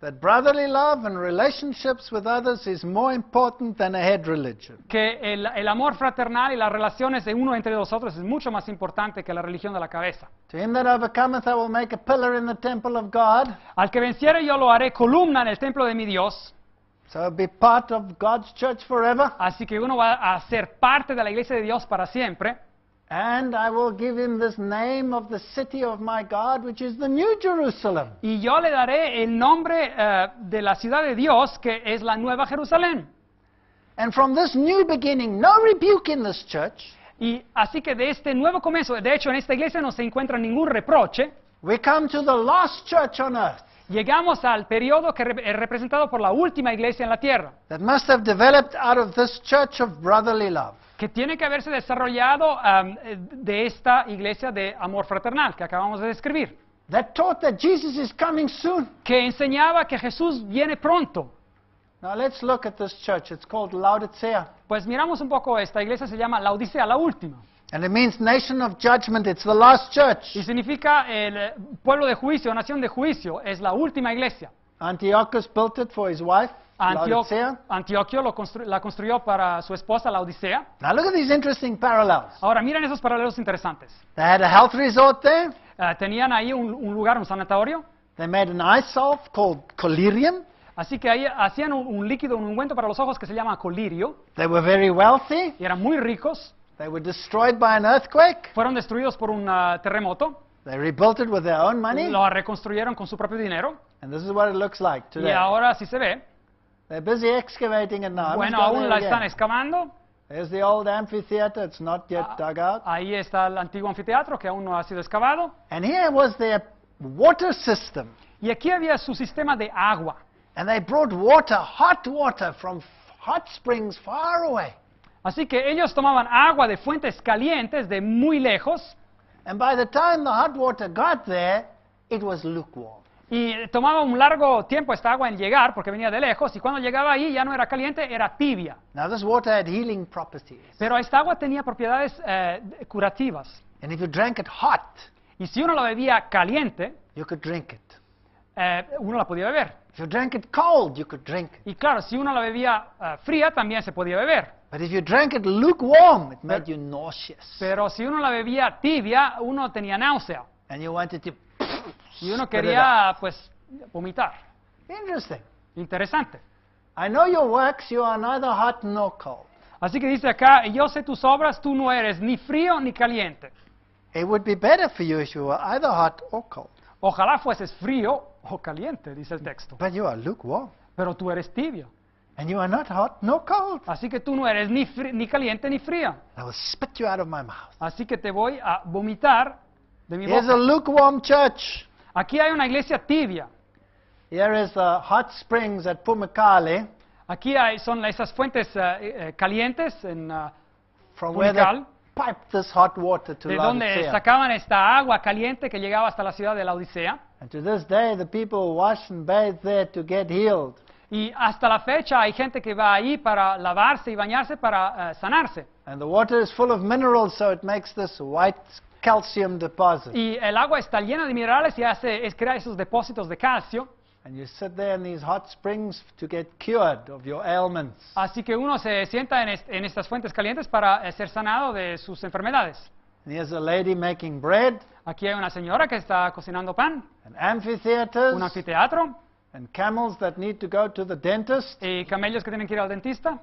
that brotherly love and relationships with others is more important than a head religion. que
el, el amor fraternal y las relaciones de uno entre nosotros es mucho más importante que la religión de la cabeza.
To him that overcometh, I will make a pillar in the temple of God, Al que venciere yo lo haré columna
en el templo de mi Dios So be part of God's church forever. Así que uno va a ser parte de la iglesia de Dios para siempre.
And I will give him this name of the city of my God, which is the New Jerusalem. Y yo le daré el nombre uh,
de la ciudad de Dios, que es la Nueva Jerusalén.
And from this new beginning,
no rebuke in this church. Y así que de este nuevo comienzo, de hecho en esta iglesia no se encuentra ningún reproche. We come to the last church on earth. llegamos al periodo que es eh, representado por la última iglesia en la tierra. Que tiene que haberse desarrollado eh, de esta iglesia de amor fraternal que acabamos de describir. Que enseñaba que Jesús viene pronto. Pues miramos un poco esta iglesia se llama Laodicea, la última. Y significa el pueblo de juicio, nación de juicio, es la última iglesia. Antioquio lo la construyó para su esposa, la Odisea. Ahora miren esos paralelos interesantes. health eh, tenían ahí un, lugar, un sanatorio. Así que ahí hacían un, líquido, un ungüento para los ojos que se llama colirio.
wealthy.
Y eran muy ricos. They were destroyed by an earthquake. Fueron destruidos por un uh, terremoto.
They rebuilt it with their own money. Lo
reconstruyeron con su propio dinero. And this is what it looks like today. Y ahora sí se ve.
They're busy excavating it now. Bueno, aún la están excavando. There's the old amphitheater, it's not yet ah, dug out. Ahí está el antiguo anfiteatro que aún no ha sido excavado. And here was their water system. Y aquí había su sistema de agua. And they brought water, hot water from hot springs far away.
Así que ellos tomaban agua de fuentes calientes de muy lejos. Y tomaba un largo tiempo esta agua en llegar porque venía de lejos y cuando llegaba ahí ya no era caliente, era tibia. Pero esta agua tenía propiedades eh, curativas. y si uno la bebía caliente, eh, uno la podía beber. Y claro, si uno la bebía eh, fría también se podía beber.
But if you drank it lukewarm, it made
you nauseous. Pero si uno la bebía tibia, uno tenía náusea.
And you wanted to y uno [laughs] quería, pues, vomitar. Interesting. Interesante. I know your works, you are neither hot nor cold. Así que dice
acá, yo sé tus obras, tú no eres ni frío ni caliente.
It would be better for you
if you were either hot or cold. Ojalá fueses frío o caliente, dice el texto. But you are lukewarm. Pero tú eres tibio. And you are not hot nor cold. Así que tú no eres ni, ni caliente ni fría. I will spit you out of my mouth. Así que te voy a vomitar de mi boca. There's a
lukewarm church. Aquí hay una iglesia tibia. Here is the uh, hot springs at Pumicale. Aquí hay,
son esas fuentes uh, eh, eh calientes en uh,
From where they piped this hot water to de donde Laodicea.
sacaban esta agua caliente que llegaba hasta la ciudad de la Odisea.
And to this day, the people wash and bathe there to get healed.
Y hasta la fecha hay gente que va ahí para lavarse y bañarse para sanarse. Y el agua está llena de minerales y hace, es, crea esos depósitos de calcio. Así que uno se sienta en, estas fuentes calientes para eh, ser sanado de sus enfermedades.
a Aquí
hay una señora que está cocinando pan. Un anfiteatro. And camels that
need to go to the dentist. Y camellos que tienen que ir al dentista.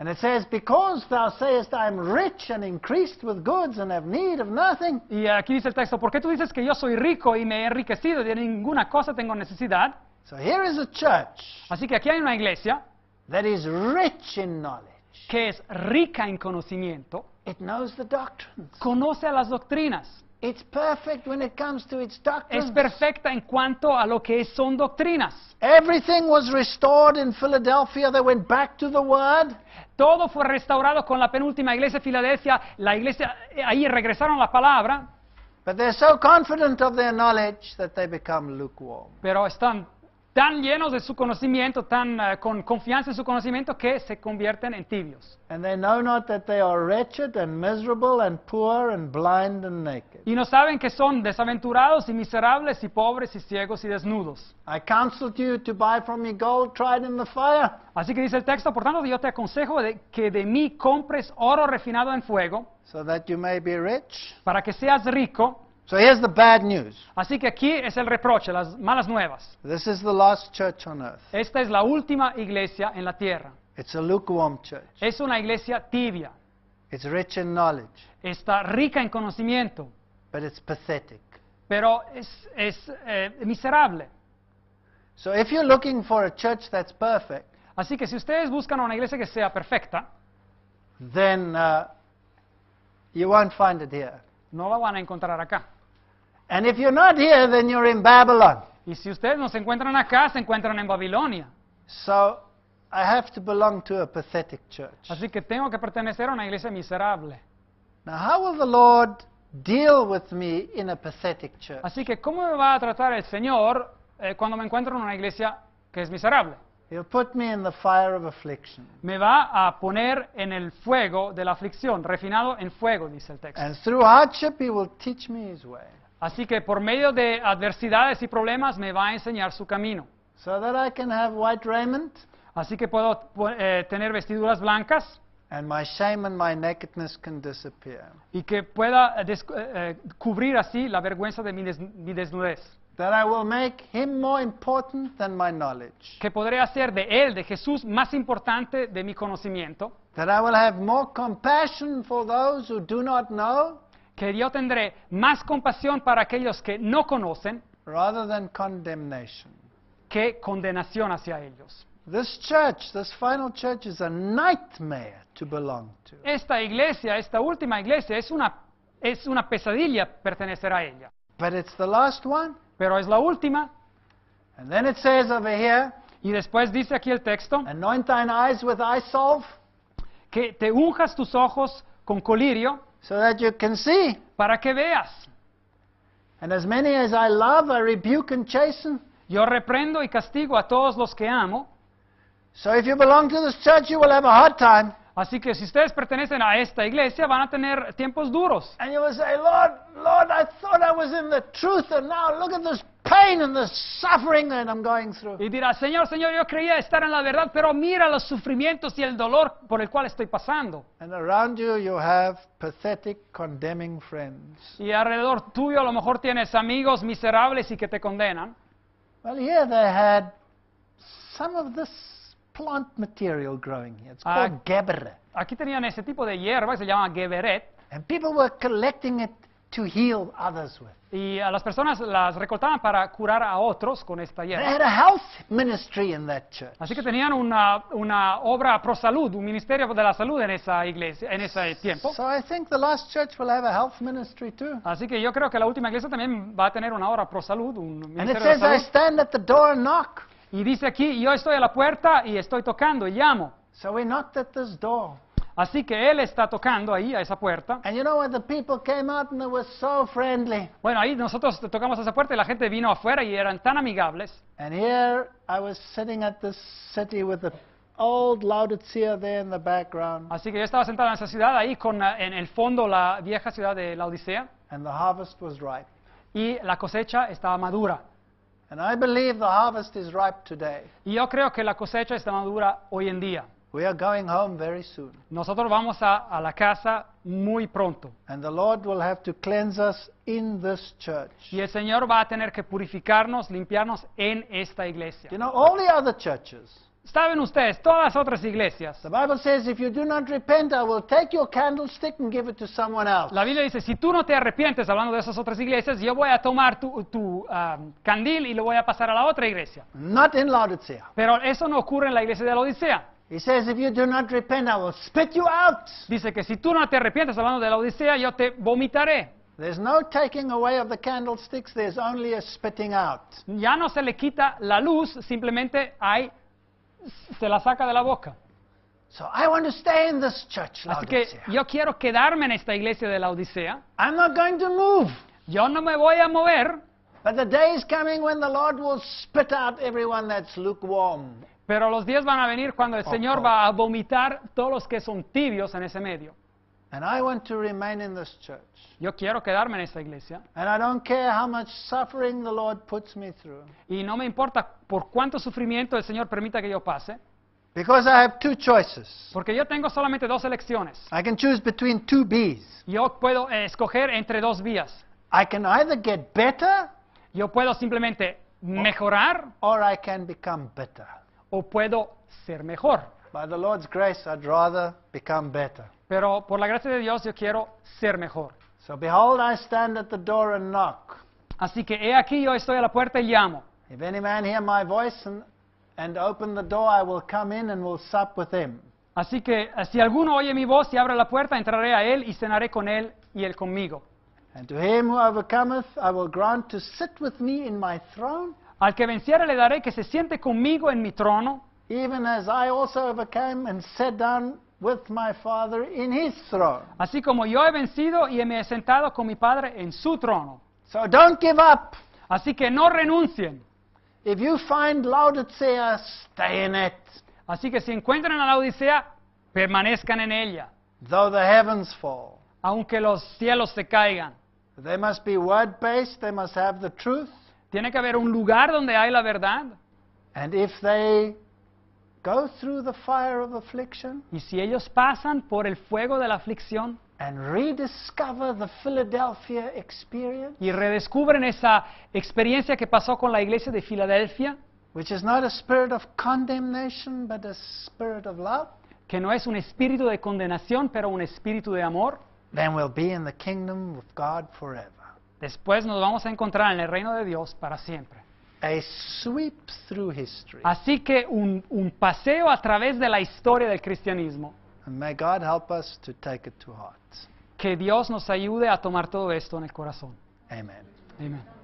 And it says, Because thou sayest, I am rich and increased with goods and have need of nothing. Y aquí dice el texto,
¿por qué tú dices que yo soy rico y me he enriquecido y de ninguna cosa tengo necesidad? So here is a church. Así que aquí hay una iglesia. That is rich in knowledge. Que es rica en conocimiento. It knows the doctrines. Conoce a las doctrinas. It's perfect when it comes to its doctrines. Es perfecta en cuanto a lo que son doctrinas. Everything was restored in Philadelphia. They went back to the word. Todo fue restaurado con la penúltima iglesia de Filadelfia. La iglesia eh, ahí regresaron la palabra.
But they're so confident of their knowledge that they become lukewarm. Pero están tan llenos
de su conocimiento, tan eh, con confianza en su conocimiento que se convierten en tibios.
Y no saben que
son desaventurados y miserables y pobres y ciegos y desnudos. Así que dice el texto, por tanto yo te aconsejo de, que de mí compres oro refinado en fuego. Para que seas rico. So
here's the bad news.
Así que aquí es el reproche, las malas nuevas. This is the last church on earth. Esta es la última iglesia en la tierra.
It's a lukewarm church.
Es una iglesia tibia. It's rich in knowledge, Está rica en conocimiento, but it's pathetic. pero es, es, eh, miserable. So if you're looking for a church that's perfect, Así que si ustedes buscan una iglesia que sea perfecta,
then uh, you won't find it here.
no la van a encontrar acá.
And if you're not here, then you're in Babylon.
Y si ustedes no se encuentran acá, se encuentran en Babilonia.
So I have to belong to a pathetic church.
Así que tengo que pertenecer a una iglesia miserable.
Now how will the Lord deal with me in a pathetic church?
Así que cómo me va a tratar el Señor eh, cuando me encuentro en una iglesia que
es miserable? He'll put me in the fire of affliction.
Me va a poner en el fuego de la aflicción, refinado en fuego, dice el texto.
And through hardship he will teach me his way.
Así que por medio de adversidades y problemas me va a enseñar su camino. So that I can
have white raiment.
Así que puedo eh, tener vestiduras blancas. And my
shame and my nakedness can disappear.
Y que pueda eh, eh, eh, cubrir así la vergüenza de mi, des mi desnudez. That I will make him more important than my knowledge. Que podré hacer de él, de Jesús, más importante de mi conocimiento. That I will have more compassion for those who do not know que yo tendré más compasión para aquellos que no conocen que condenación
hacia ellos.
Esta iglesia, esta última iglesia es una es una pesadilla pertenecer a ella.
Pero es la última.
y después dice aquí el texto, eyes with que te unjas tus ojos con colirio. So that you can see. Para que veas.
And as many as I love, I rebuke and chasten.
Yo reprendo y castigo a todos
los que amo. So if you belong to this church, you will have a hard time. Así que si ustedes
pertenecen a esta iglesia van a tener tiempos duros.
And you will say, Lord, Lord, I thought I was in the truth, and now look at this pain and the suffering that I'm going through. Y dirá, Señor, Señor,
yo creía estar en la verdad, pero mira los sufrimientos y el dolor por el cual estoy pasando.
And around you you have pathetic, condemning friends.
Y alrededor tuyo a lo mejor tienes amigos miserables y que te condenan.
Well, here they had some of this plant material growing here. It's called ah,
Aquí tenían ese tipo de hierba que se llama geberet.
And people were collecting it
y a las personas las recortaban para curar a otros con esta They hierba. Así que tenían una, una obra pro salud, un ministerio de la salud en esa iglesia, en ese tiempo.
So I think the last church will have a health ministry too. Así que yo creo que la última
iglesia también va a tener una obra pro salud, un ministerio de says, salud.
stand the door knock.
Y dice aquí, yo estoy a la puerta y estoy tocando y llamo. So we knocked at this door. Así que él está tocando ahí a esa puerta. Bueno, ahí nosotros tocamos a esa puerta y la gente vino afuera y eran tan amigables.
Así que yo estaba
sentado en esa ciudad ahí con eh, en el fondo la vieja ciudad de Laodicea. And Y la cosecha estaba madura. Y yo creo que la cosecha está madura hoy en día. Nosotros vamos a, la casa
muy pronto.
Y el Señor va a tener que purificarnos, limpiarnos en esta iglesia. Saben ustedes, todas las otras iglesias. La Biblia dice, si tú no te arrepientes, hablando de esas otras iglesias, yo voy a tomar tu, um, candil y lo voy a pasar a la otra iglesia. Laodicea. Pero eso no ocurre en la iglesia de odisea He says, if you do not repent, I will spit you out. Dice que si tú no te arrepientes, hablando de la Odisea, yo te vomitaré.
There's no taking away of the candlesticks, there's only a spitting out. Ya no se le quita la luz, simplemente
hay se la saca de la boca. So
I want to stay in this church, Así
que yo quiero quedarme en esta iglesia de la Odisea.
I'm not going to move. Yo no me voy a mover. But the day is coming when the Lord will spit out everyone that's lukewarm.
Pero los días van a venir cuando el Señor va a vomitar todos los que son tibios en ese medio. Yo quiero quedarme en esta iglesia. Y no me importa por cuánto sufrimiento el Señor permita que yo pase. Porque yo tengo solamente dos elecciones.
can choose two
Yo puedo eh, escoger entre dos vías.
can get
better. Yo puedo simplemente mejorar. Or I can become better
o puedo ser mejor. By the Lord's grace, I'd rather become better. Pero por la gracia de Dios yo quiero ser mejor. So behold, I stand at the door and knock. Así que he aquí yo estoy a la puerta y llamo. If any man hear my voice and, and open the door, I will come in and will sup with him. Así que si alguno oye mi voz y
abre la puerta, entraré a él y cenaré con él y él conmigo.
And to him who overcometh, I will grant to sit with me in my throne, al que venciere le daré que se siente conmigo en mi trono, even as I also overcame and sat down with my Father in his throne.
así como yo he vencido y me he sentado con mi Padre en su trono. So don't give up. Así que no renuncien. If you find Laodicea, stay in it. Así que si encuentran a la Odisea, permanezcan en ella,
Though the heavens fall, aunque los
cielos se caigan.
they must be word
based, they must have the truth, tiene que haber un lugar donde hay la verdad.
And if they go through the fire of affliction,
y si ellos pasan por el fuego de la aflicción, and rediscover the Philadelphia experience, y redescubren esa experiencia que pasó con la iglesia de Filadelfia, which is not a spirit of
condemnation but a spirit of love,
que no es un espíritu de condenación pero
un espíritu de amor, then we'll be in the kingdom of God forever.
Después nos vamos a encontrar en el reino de Dios para siempre. Así que un, paseo a través de la historia del cristianismo. Que Dios nos ayude a tomar todo esto en el corazón. Amén.